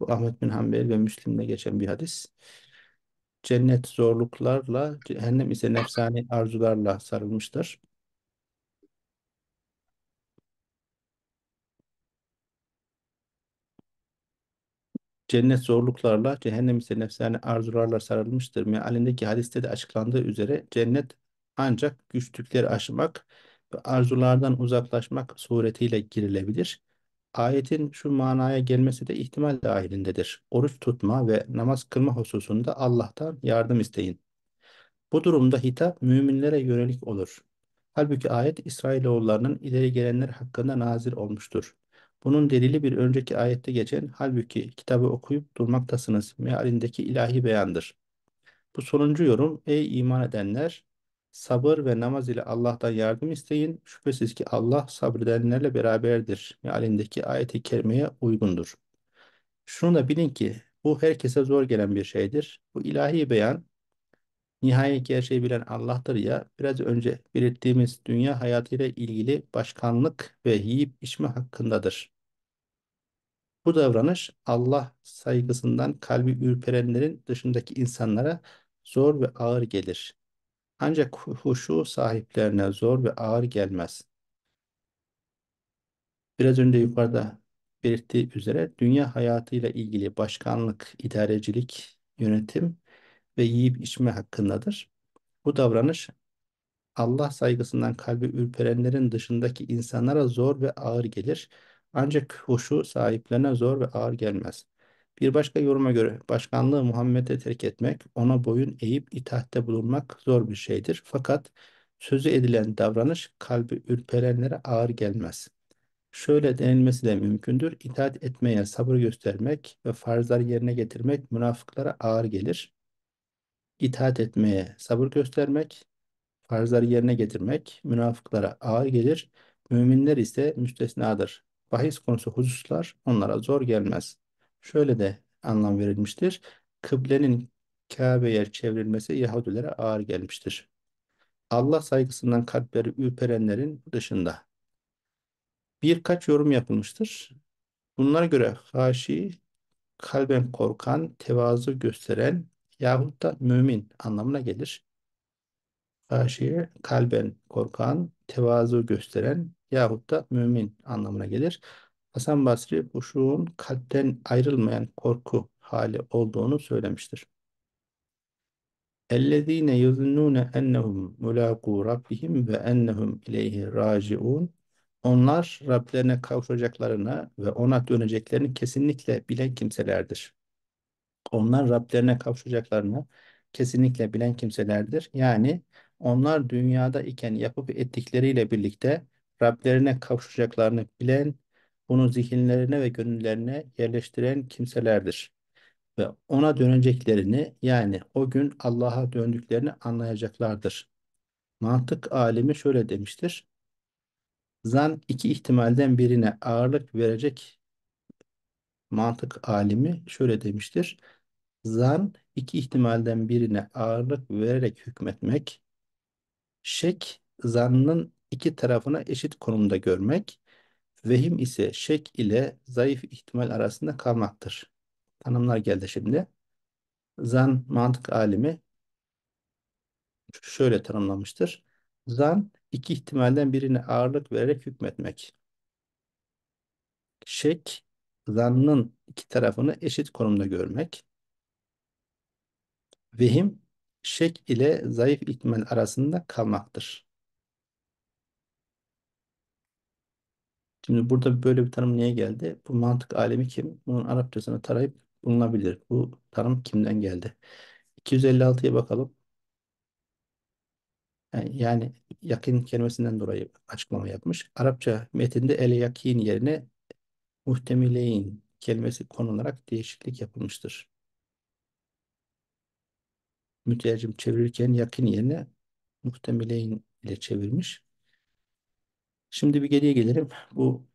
Bu Ahmet bin Hanbel ve Müslim'de geçen bir hadis. Cennet zorluklarla, cehennem ise nefsani arzularla sarılmıştır. Cennet zorluklarla, cehennem ise nefsani arzularla sarılmıştır. Mealindeki hadiste de açıklandığı üzere cennet ancak güçlükleri aşmak ve arzulardan uzaklaşmak suretiyle girilebilir. Ayetin şu manaya gelmesi de ihtimal dahilindedir. Oruç tutma ve namaz kılma hususunda Allah'tan yardım isteyin. Bu durumda hitap müminlere yönelik olur. Halbuki ayet İsrailoğullarının ileri gelenler hakkında nazil olmuştur. Bunun delili bir önceki ayette geçen halbuki kitabı okuyup durmaktasınız mealindeki ilahi beyandır. Bu sonuncu yorum ey iman edenler Sabır ve namaz ile Allah'tan yardım isteyin. Şüphesiz ki Allah sabredenlerle beraberdir. Mealindeki ayeti kerimeye uygundur. Şunu da bilin ki bu herkese zor gelen bir şeydir. Bu ilahi beyan nihayet her şeyi bilen Allah'tır ya biraz önce belirttiğimiz dünya hayatıyla ilgili başkanlık ve yiyip içme hakkındadır. Bu davranış Allah saygısından kalbi ürperenlerin dışındaki insanlara zor ve ağır gelir. Ancak huşu sahiplerine zor ve ağır gelmez. Biraz önce yukarıda belirttiği üzere dünya hayatıyla ilgili başkanlık, idarecilik, yönetim ve yiyip içme hakkındadır. Bu davranış Allah saygısından kalbi ürperenlerin dışındaki insanlara zor ve ağır gelir. Ancak huşu sahiplerine zor ve ağır gelmez. Bir başka yoruma göre başkanlığı Muhammed'e terk etmek, ona boyun eğip itaatte bulunmak zor bir şeydir. Fakat sözü edilen davranış kalbi ürperenlere ağır gelmez. Şöyle denilmesi de mümkündür. İtaat etmeye sabır göstermek ve farzları yerine getirmek münafıklara ağır gelir. İtaat etmeye sabır göstermek, farzları yerine getirmek münafıklara ağır gelir. Müminler ise müstesnadır. Bahis konusu hususlar onlara zor gelmez. Şöyle de anlam verilmiştir. Kıblenin Kabe'ye çevrilmesi Yahudilere ağır gelmiştir. Allah saygısından kalpleri ürperenlerin dışında. Birkaç yorum yapılmıştır. Bunlara göre haşi, kalben korkan, tevazu gösteren yahut da mümin anlamına gelir. Haşiye, kalben korkan, tevazu gösteren yahut da mümin anlamına gelir. Hasan Basri bu şuurun kalpten ayrılmayan korku hali olduğunu söylemiştir. اَلَّذ۪ينَ يُظُنُّونَ اَنَّهُمْ مُلَاقُوا رَبِّهِمْ وَاَنَّهُمْ اِلَيْهِ رَاجِعُونَ Onlar Rablerine kavuşacaklarına ve ona döneceklerini kesinlikle bilen kimselerdir. Onlar Rablerine kavuşacaklarını kesinlikle bilen kimselerdir. Yani onlar dünyada iken yapıp ettikleriyle birlikte Rablerine kavuşacaklarını bilen onu zihinlerine ve gönüllerine yerleştiren kimselerdir. Ve ona döneceklerini yani o gün Allah'a döndüklerini anlayacaklardır. Mantık alimi şöyle demiştir. Zan iki ihtimalden birine ağırlık verecek mantık alimi şöyle demiştir. Zan iki ihtimalden birine ağırlık vererek hükmetmek, şek zannın iki tarafına eşit konumda görmek, Vehim ise şek ile zayıf ihtimal arasında kalmaktır. Tanımlar geldi şimdi. Zan mantık alimi şöyle tanımlamıştır. Zan iki ihtimalden birine ağırlık vererek hükmetmek. Şek zannın iki tarafını eşit konumda görmek. Vehim şek ile zayıf ihtimal arasında kalmaktır. Şimdi burada böyle bir tanım niye geldi? Bu mantık alemi kim? Bunun Arapçasına tarayıp bulunabilir. Bu tanım kimden geldi? 256'ya bakalım. Yani, yani yakin kelimesinden dolayı açıklama yapmış. Arapça metinde el yakin yerine muhtemileyin kelimesi konularak değişiklik yapılmıştır. Mütercim çevirirken yakın yerine muhtemileyin ile çevirmiş. Şimdi bir geriye gelelim. Bu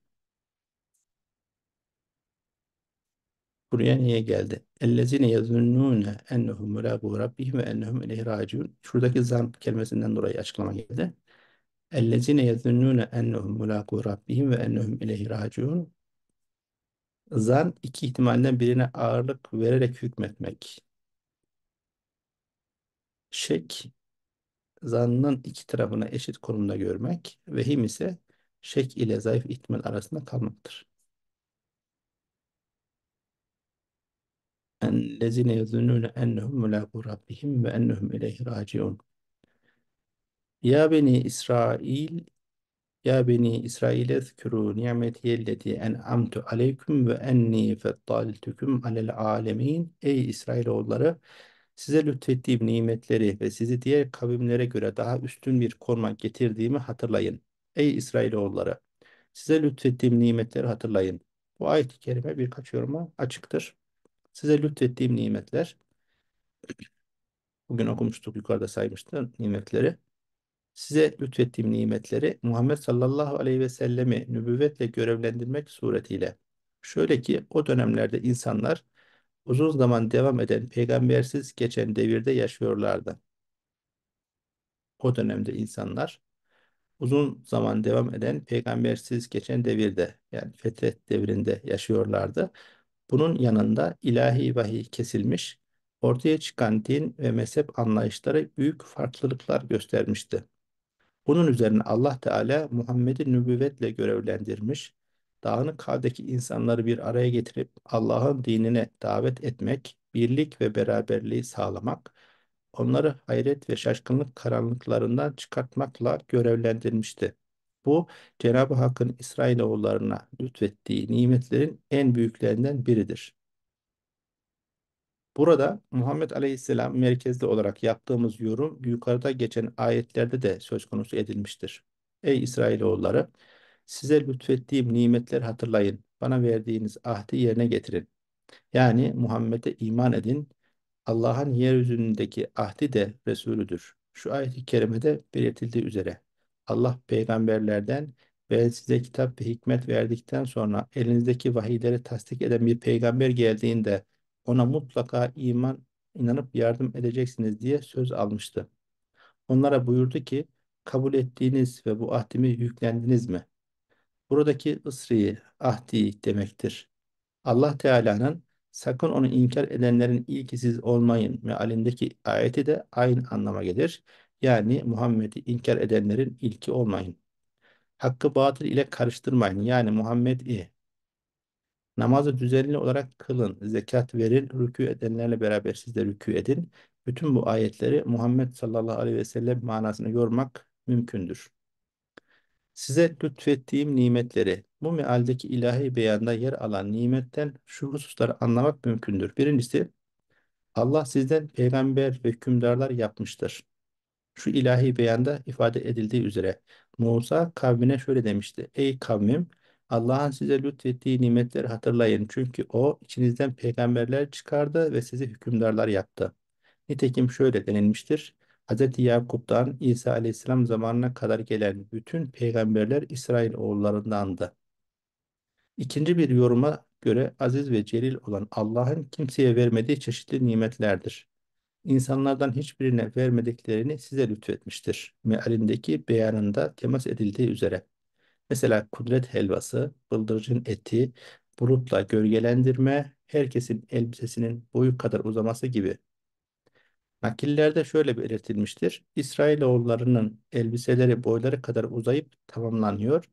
buraya niye geldi? Ellezine yazunnune ennehum mulaku rabbihim ve ennehum ileyhi raciun. Şuradaki zam kelimesinden dolayı açıklama geldi. Ellezine yazunnune ennehum mulaku rabbihim ve ennehum ileyhi raciun. Zan iki ihtimalden birine ağırlık vererek hükmetmek. Şek zannın iki tarafını eşit konumda görmek. Vehim ise şek ile zayıf ihtimal arasında kalmaktır. اَنَّلَّذِينَ يَظُنُّونَ اَنَّهُمْ مُلَاقُوا رَبِّهِمْ وَاَنَّهُمْ اِلَيْهِ رَاجِعُونَ Ya beni İsrail ya beni İsrail ezkuru nimeti En amtu aleyküm ve enni fettaltüküm alel alemin. Ey İsrailoğulları size lütfettiğim nimetleri ve sizi diğer kavimlere göre daha üstün bir koruma getirdiğimi hatırlayın. Ey İsrailoğulları! Size lütfettiğim nimetleri hatırlayın. Bu ayet-i kerime birkaç yoruma açıktır. Size lütfettiğim nimetler, bugün okumuştuk yukarıda saymıştım nimetleri. Size lütfettiğim nimetleri Muhammed sallallahu aleyhi ve sellemi nübüvvetle görevlendirmek suretiyle. Şöyle ki o dönemlerde insanlar uzun zaman devam eden peygambersiz geçen devirde yaşıyorlardı. O dönemde insanlar uzun zaman devam eden peygambersiz geçen devirde yani fetret devrinde yaşıyorlardı. Bunun yanında ilahi vahiy kesilmiş, ortaya çıkan din ve mezhep anlayışları büyük farklılıklar göstermişti. Bunun üzerine Allah Teala Muhammed'i nübüvvetle görevlendirmiş, dağınık haldeki insanları bir araya getirip Allah'ın dinine davet etmek, birlik ve beraberliği sağlamak, onları hayret ve şaşkınlık karanlıklarından çıkartmakla görevlendirmişti. Bu Cenab-ı Hakk'ın İsrailoğullarına lütfettiği nimetlerin en büyüklerinden biridir. Burada Muhammed Aleyhisselam merkezli olarak yaptığımız yorum yukarıda geçen ayetlerde de söz konusu edilmiştir. Ey İsrailoğulları! Size lütfettiğim nimetleri hatırlayın. Bana verdiğiniz ahdi yerine getirin. Yani Muhammed'e iman edin Allah'ın yeryüzündeki ahdi de Resulüdür. Şu ayet-i kerimede belirtildiği üzere Allah peygamberlerden ve size kitap ve hikmet verdikten sonra elinizdeki vahiyleri tasdik eden bir peygamber geldiğinde ona mutlaka iman inanıp yardım edeceksiniz diye söz almıştı. Onlara buyurdu ki kabul ettiğiniz ve bu ahdimi yüklendiniz mi? Buradaki ısriyi, ahdi demektir. Allah Teala'nın Sakın onu inkar edenlerin ilki siz olmayın mealindeki ayeti de aynı anlama gelir. Yani Muhammed'i inkar edenlerin ilki olmayın. Hakkı batıl ile karıştırmayın. Yani Muhammed'i Namazı düzenli olarak kılın, zekat verin, rükû edenlerle beraber siz de rükû edin. Bütün bu ayetleri Muhammed sallallahu aleyhi ve sellem manasını yormak mümkündür. Size lütfettiğim nimetleri bu mealdeki ilahi beyanda yer alan nimetten şu hususları anlamak mümkündür. Birincisi Allah sizden peygamber ve hükümdarlar yapmıştır. Şu ilahi beyanda ifade edildiği üzere Musa kavmine şöyle demişti. Ey kavmim Allah'ın size lütfettiği nimetleri hatırlayın. Çünkü o içinizden peygamberler çıkardı ve sizi hükümdarlar yaptı. Nitekim şöyle denilmiştir. Hz. Yakup'tan İsa Aleyhisselam zamanına kadar gelen bütün peygamberler İsrail oğullarındandı. İkinci bir yoruma göre aziz ve celil olan Allah'ın kimseye vermediği çeşitli nimetlerdir. İnsanlardan hiçbirine vermediklerini size lütfetmiştir. Mealindeki beyanında temas edildiği üzere. Mesela kudret helvası, bıldırcın eti, bulutla gölgelendirme, herkesin elbisesinin boyu kadar uzaması gibi Nakillerde şöyle belirtilmiştir. İsrailoğullarının elbiseleri boyları kadar uzayıp tamamlanıyor,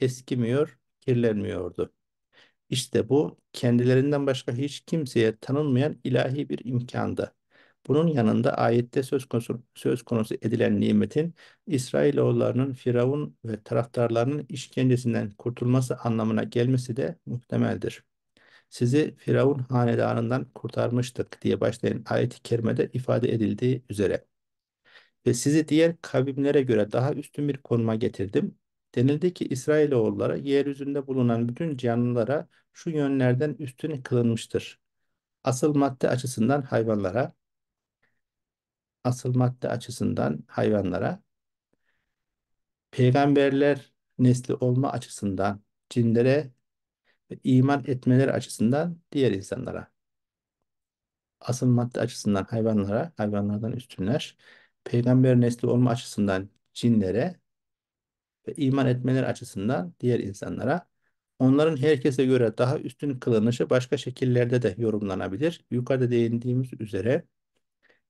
eskimiyor, kirlenmiyordu. İşte bu kendilerinden başka hiç kimseye tanınmayan ilahi bir imkandı. Bunun yanında ayette söz konusu, söz konusu edilen nimetin İsrailoğullarının Firavun ve taraftarlarının işkencesinden kurtulması anlamına gelmesi de muhtemeldir sizi Firavun hanedanından kurtarmıştık diye başlayan ayet-i kerimede ifade edildiği üzere. Ve sizi diğer kavimlere göre daha üstün bir konuma getirdim. Denildi ki İsrailoğulları yeryüzünde bulunan bütün canlılara şu yönlerden üstün kılınmıştır. Asıl madde açısından hayvanlara, asıl madde açısından hayvanlara, peygamberler nesli olma açısından cinlere ve iman etmeleri açısından diğer insanlara. Asıl madde açısından hayvanlara, hayvanlardan üstünler. Peygamber nesli olma açısından cinlere ve iman etmeleri açısından diğer insanlara. Onların herkese göre daha üstün kılınışı başka şekillerde de yorumlanabilir. Yukarıda değindiğimiz üzere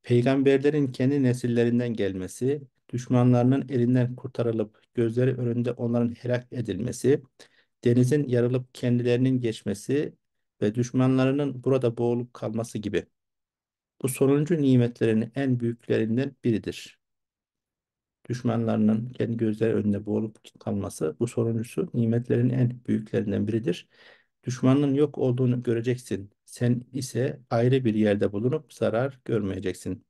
peygamberlerin kendi nesillerinden gelmesi, düşmanlarının elinden kurtarılıp gözleri önünde onların helak edilmesi, denizin yarılıp kendilerinin geçmesi ve düşmanlarının burada boğulup kalması gibi. Bu sonuncu nimetlerin en büyüklerinden biridir. Düşmanlarının kendi gözleri önünde boğulup kalması bu sonuncusu nimetlerin en büyüklerinden biridir. Düşmanın yok olduğunu göreceksin. Sen ise ayrı bir yerde bulunup zarar görmeyeceksin.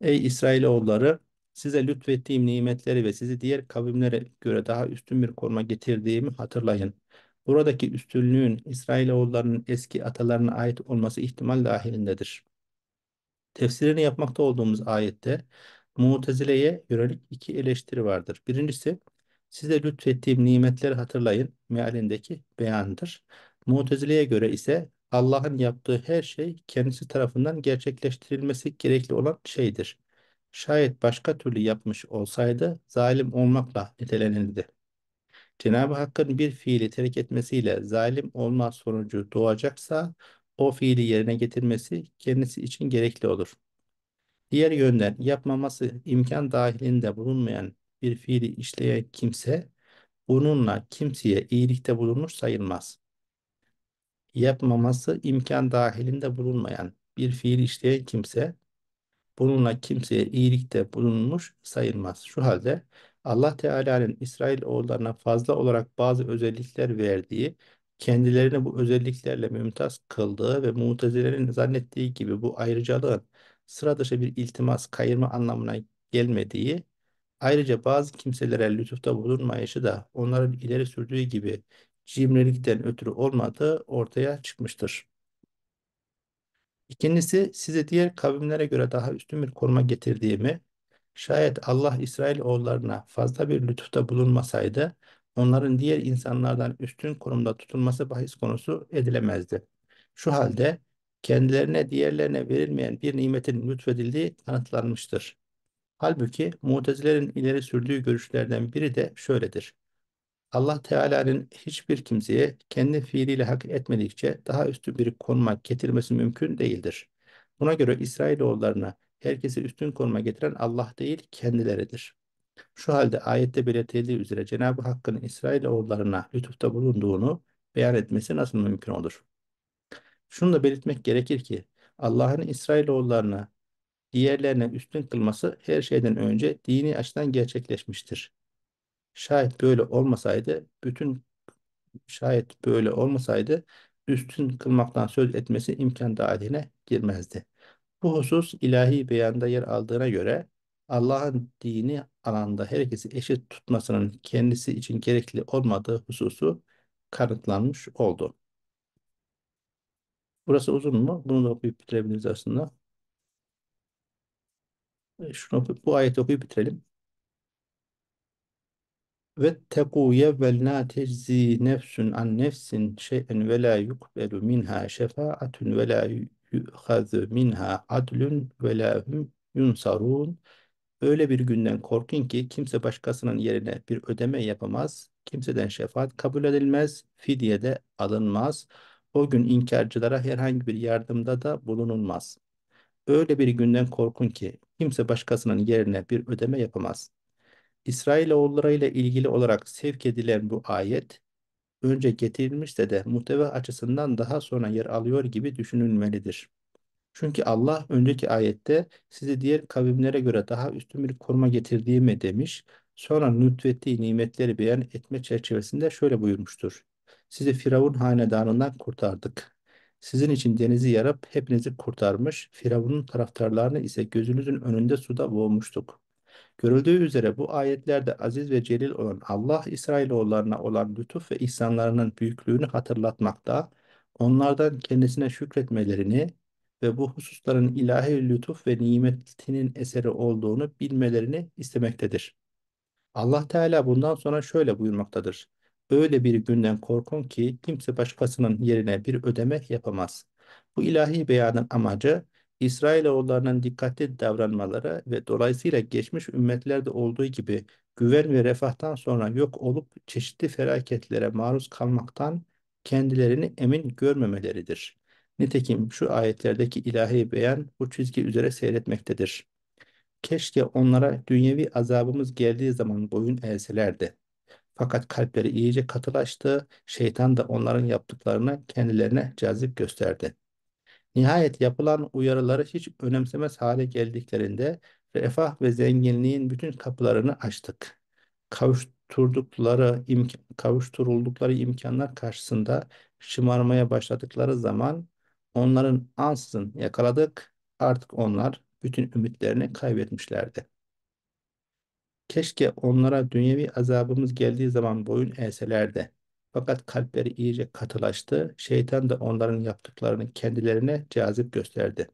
Ey İsrailoğulları size lütfettiğim nimetleri ve sizi diğer kavimlere göre daha üstün bir koruma getirdiğimi hatırlayın. Buradaki üstünlüğün İsrailoğullarının eski atalarına ait olması ihtimal dahilindedir. Tefsirini yapmakta olduğumuz ayette Mutezile'ye yönelik iki eleştiri vardır. Birincisi, size lütfettiğim nimetleri hatırlayın mealindeki beyandır. Mutezile'ye göre ise Allah'ın yaptığı her şey kendisi tarafından gerçekleştirilmesi gerekli olan şeydir. Şayet başka türlü yapmış olsaydı zalim olmakla nitelenirdi. Cenab-ı Hakk'ın bir fiili terk etmesiyle zalim olma sonucu doğacaksa o fiili yerine getirmesi kendisi için gerekli olur. Diğer yönden yapmaması imkan dahilinde bulunmayan bir fiili işleyen kimse bununla kimseye iyilikte bulunmuş sayılmaz. Yapmaması imkan dahilinde bulunmayan bir fiil işleyen kimse bununla kimseye iyilikte bulunmuş sayılmaz. Şu halde Allah Teala'nın İsrail oğullarına fazla olarak bazı özellikler verdiği, kendilerini bu özelliklerle mümtaz kıldığı ve mutezilerin zannettiği gibi bu ayrıcalığın sıra dışı bir iltimas, kayırma anlamına gelmediği, ayrıca bazı kimselere lütufta bulunmayışı da onların ileri sürdüğü gibi cimrilikten ötürü olmadığı ortaya çıkmıştır. İkincisi, size diğer kavimlere göre daha üstün bir koruma getirdiğimi, Şayet Allah İsrail oğullarına fazla bir lütufta bulunmasaydı, onların diğer insanlardan üstün konumda tutulması bahis konusu edilemezdi. Şu halde kendilerine diğerlerine verilmeyen bir nimetin lütfedildiği kanıtlanmıştır. Halbuki Mutezilerin ileri sürdüğü görüşlerden biri de şöyledir. Allah Teala'nın hiçbir kimseye kendi fiiliyle hak etmedikçe daha üstün bir konuma getirmesi mümkün değildir. Buna göre İsrailoğullarına herkesi üstün konuma getiren Allah değil kendileridir. Şu halde ayette belirtildiği üzere Cenab-ı Hakk'ın İsrail oğullarına lütufta bulunduğunu beyan etmesi nasıl mümkün olur? Şunu da belirtmek gerekir ki Allah'ın İsrail oğullarına diğerlerine üstün kılması her şeyden önce dini açıdan gerçekleşmiştir. Şayet böyle olmasaydı bütün şayet böyle olmasaydı üstün kılmaktan söz etmesi imkan dahiline girmezdi. Bu husus ilahi beyanda yer aldığına göre Allah'ın dini alanda herkesi eşit tutmasının kendisi için gerekli olmadığı hususu kanıtlanmış oldu. Burası uzun mu? Bunu da okuyup bitirebiliriz aslında. E, şunu okuyup, bu ayeti okuyup bitirelim. Ve teku yevvel na teczi nefsun an nefsin şey'en ve la yukbelu minha şefaatun ve la yu'hazü minha adlun ve lahum yunsarun. Öyle bir günden korkun ki kimse başkasının yerine bir ödeme yapamaz, kimseden şefaat kabul edilmez, fidye de alınmaz. O gün inkarcılara herhangi bir yardımda da bulunulmaz. Öyle bir günden korkun ki kimse başkasının yerine bir ödeme yapamaz. İsrailoğulları ile ilgili olarak sevk edilen bu ayet önce getirilmişse de muhteva açısından daha sonra yer alıyor gibi düşünülmelidir. Çünkü Allah önceki ayette sizi diğer kavimlere göre daha üstün bir koruma getirdiğimi demiş, sonra lütfettiği nimetleri beyan etme çerçevesinde şöyle buyurmuştur. Sizi Firavun hanedanından kurtardık. Sizin için denizi yarıp hepinizi kurtarmış, Firavun'un taraftarlarını ise gözünüzün önünde suda boğmuştuk. Görüldüğü üzere bu ayetlerde aziz ve celil olan Allah İsrailoğullarına olan lütuf ve ihsanlarının büyüklüğünü hatırlatmakta, onlardan kendisine şükretmelerini ve bu hususların ilahi lütuf ve nimetinin eseri olduğunu bilmelerini istemektedir. Allah Teala bundan sonra şöyle buyurmaktadır. Öyle bir günden korkun ki kimse başkasının yerine bir ödeme yapamaz. Bu ilahi beyanın amacı İsrailoğullarının dikkatli davranmaları ve dolayısıyla geçmiş ümmetlerde olduğu gibi güven ve refahtan sonra yok olup çeşitli felaketlere maruz kalmaktan kendilerini emin görmemeleridir. Nitekim şu ayetlerdeki ilahi beyan bu çizgi üzere seyretmektedir. Keşke onlara dünyevi azabımız geldiği zaman boyun eğselerdi. Fakat kalpleri iyice katılaştı, şeytan da onların yaptıklarını kendilerine cazip gösterdi. Nihayet yapılan uyarıları hiç önemsemez hale geldiklerinde refah ve zenginliğin bütün kapılarını açtık. Kavuşturdukları imkan, kavuşturuldukları imkanlar karşısında şımarmaya başladıkları zaman onların ansızın yakaladık. Artık onlar bütün ümitlerini kaybetmişlerdi. Keşke onlara dünyevi azabımız geldiği zaman boyun eğseler de fakat kalpleri iyice katılaştı. Şeytan da onların yaptıklarını kendilerine cazip gösterdi.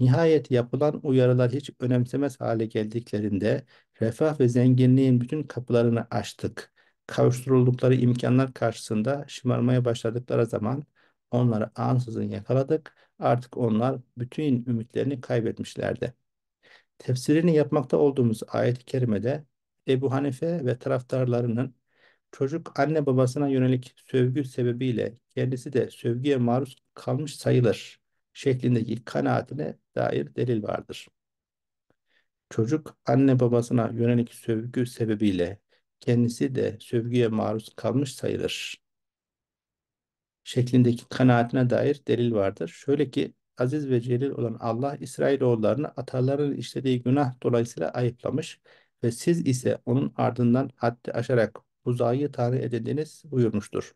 Nihayet yapılan uyarılar hiç önemsemez hale geldiklerinde refah ve zenginliğin bütün kapılarını açtık. Kavuşturuldukları imkanlar karşısında şımarmaya başladıkları zaman onları ansızın yakaladık. Artık onlar bütün ümitlerini kaybetmişlerdi. Tefsirini yapmakta olduğumuz ayet-i kerimede Ebu Hanife ve taraftarlarının Çocuk anne babasına yönelik sövgü sebebiyle kendisi de sövgüye maruz kalmış sayılır şeklindeki kanaatine dair delil vardır. Çocuk anne babasına yönelik sövgü sebebiyle kendisi de sövgüye maruz kalmış sayılır şeklindeki kanaatine dair delil vardır. Şöyle ki aziz ve celil olan Allah İsrailoğullarını atalarının işlediği günah dolayısıyla ayıplamış ve siz ise onun ardından haddi aşarak Huza'yı tanrı edindiniz buyurmuştur.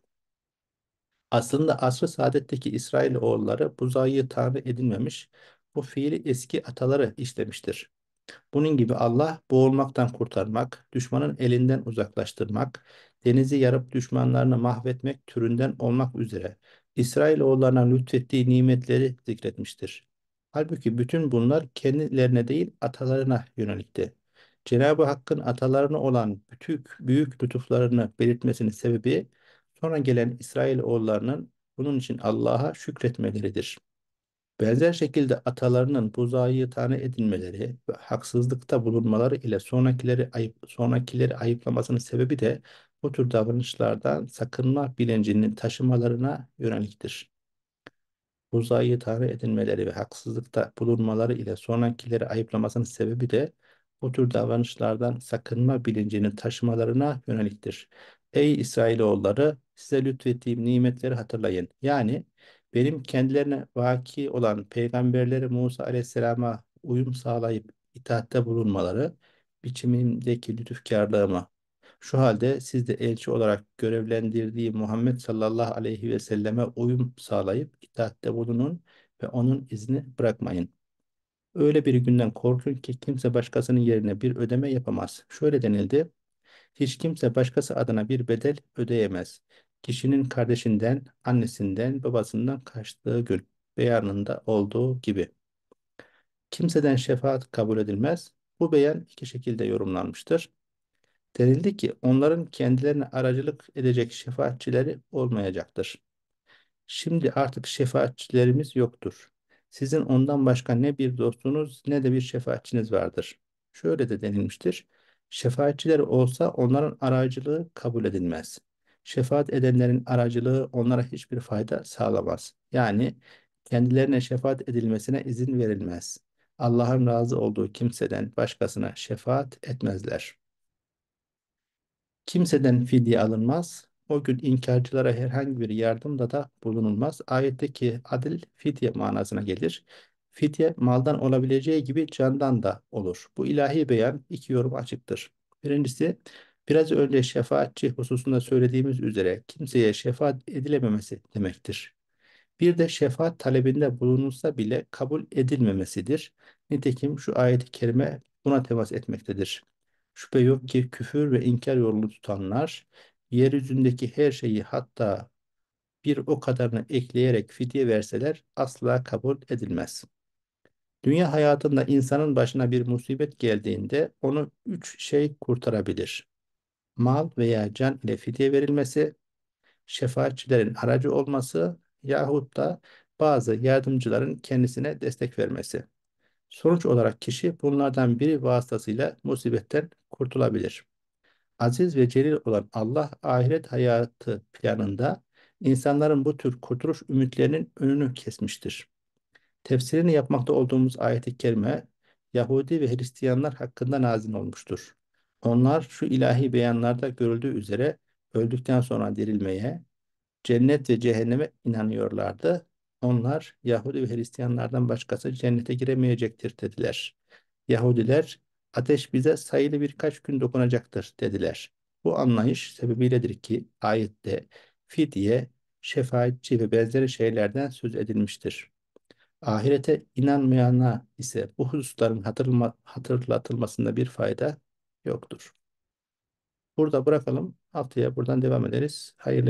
Aslında asr-ı saadetteki İsrail oğulları Buzayı tanrı edinmemiş, bu fiili eski ataları işlemiştir. Bunun gibi Allah boğulmaktan kurtarmak, düşmanın elinden uzaklaştırmak, denizi yarıp düşmanlarını mahvetmek türünden olmak üzere İsrail oğullarına lütfettiği nimetleri zikretmiştir. Halbuki bütün bunlar kendilerine değil atalarına yönelikti. Cenab-ı Hakk'ın atalarına olan büyük, büyük lütuflarını belirtmesinin sebebi sonra gelen İsrail oğullarının bunun için Allah'a şükretmeleridir. Benzer şekilde atalarının bu zayi tane edinmeleri ve haksızlıkta bulunmaları ile sonrakileri, ayıp, sonrakileri ayıplamasının sebebi de bu tür davranışlardan sakınma bilincinin taşımalarına yöneliktir. Bu zayi tane edinmeleri ve haksızlıkta bulunmaları ile sonrakileri ayıplamasının sebebi de bu tür davranışlardan sakınma bilincini taşımalarına yöneliktir. Ey İsrailoğulları size lütfettiğim nimetleri hatırlayın. Yani benim kendilerine vaki olan peygamberleri Musa aleyhisselama uyum sağlayıp itaatte bulunmaları biçimimdeki lütufkarlığıma. Şu halde siz de elçi olarak görevlendirdiği Muhammed sallallahu aleyhi ve selleme uyum sağlayıp itaatte bulunun ve onun izni bırakmayın. Öyle bir günden korkun ki kimse başkasının yerine bir ödeme yapamaz. Şöyle denildi. Hiç kimse başkası adına bir bedel ödeyemez. Kişinin kardeşinden, annesinden, babasından kaçtığı gün beyanında olduğu gibi. Kimseden şefaat kabul edilmez. Bu beyan iki şekilde yorumlanmıştır. Denildi ki onların kendilerine aracılık edecek şefaatçileri olmayacaktır. Şimdi artık şefaatçilerimiz yoktur. Sizin ondan başka ne bir dostunuz ne de bir şefaatçiniz vardır. Şöyle de denilmiştir. Şefaatçiler olsa onların aracılığı kabul edilmez. Şefaat edenlerin aracılığı onlara hiçbir fayda sağlamaz. Yani kendilerine şefaat edilmesine izin verilmez. Allah'ın razı olduğu kimseden başkasına şefaat etmezler. Kimseden fidye alınmaz, o gün inkarcılara herhangi bir yardımda da bulunulmaz. Ayetteki adil fidye manasına gelir. Fidye maldan olabileceği gibi candan da olur. Bu ilahi beyan iki yorum açıktır. Birincisi biraz önce şefaatçi hususunda söylediğimiz üzere kimseye şefaat edilememesi demektir. Bir de şefaat talebinde bulunulsa bile kabul edilmemesidir. Nitekim şu ayet-i kerime buna temas etmektedir. Şüphe yok ki küfür ve inkar yolunu tutanlar yeryüzündeki her şeyi hatta bir o kadarını ekleyerek fidye verseler asla kabul edilmez. Dünya hayatında insanın başına bir musibet geldiğinde onu üç şey kurtarabilir. Mal veya can ile fidye verilmesi, şefaatçilerin aracı olması yahut da bazı yardımcıların kendisine destek vermesi. Sonuç olarak kişi bunlardan biri vasıtasıyla musibetten kurtulabilir aziz ve celil olan Allah ahiret hayatı planında insanların bu tür kurtuluş ümitlerinin önünü kesmiştir. Tefsirini yapmakta olduğumuz ayet-i kerime Yahudi ve Hristiyanlar hakkında nazil olmuştur. Onlar şu ilahi beyanlarda görüldüğü üzere öldükten sonra dirilmeye, cennet ve cehenneme inanıyorlardı. Onlar Yahudi ve Hristiyanlardan başkası cennete giremeyecektir dediler. Yahudiler ateş bize sayılı birkaç gün dokunacaktır dediler. Bu anlayış sebebiyledir ki ayette fidye, şefaatçi ve benzeri şeylerden söz edilmiştir. Ahirete inanmayana ise bu hususların hatırlama, hatırlatılmasında bir fayda yoktur. Burada bırakalım. Haftaya buradan devam ederiz. Hayırlı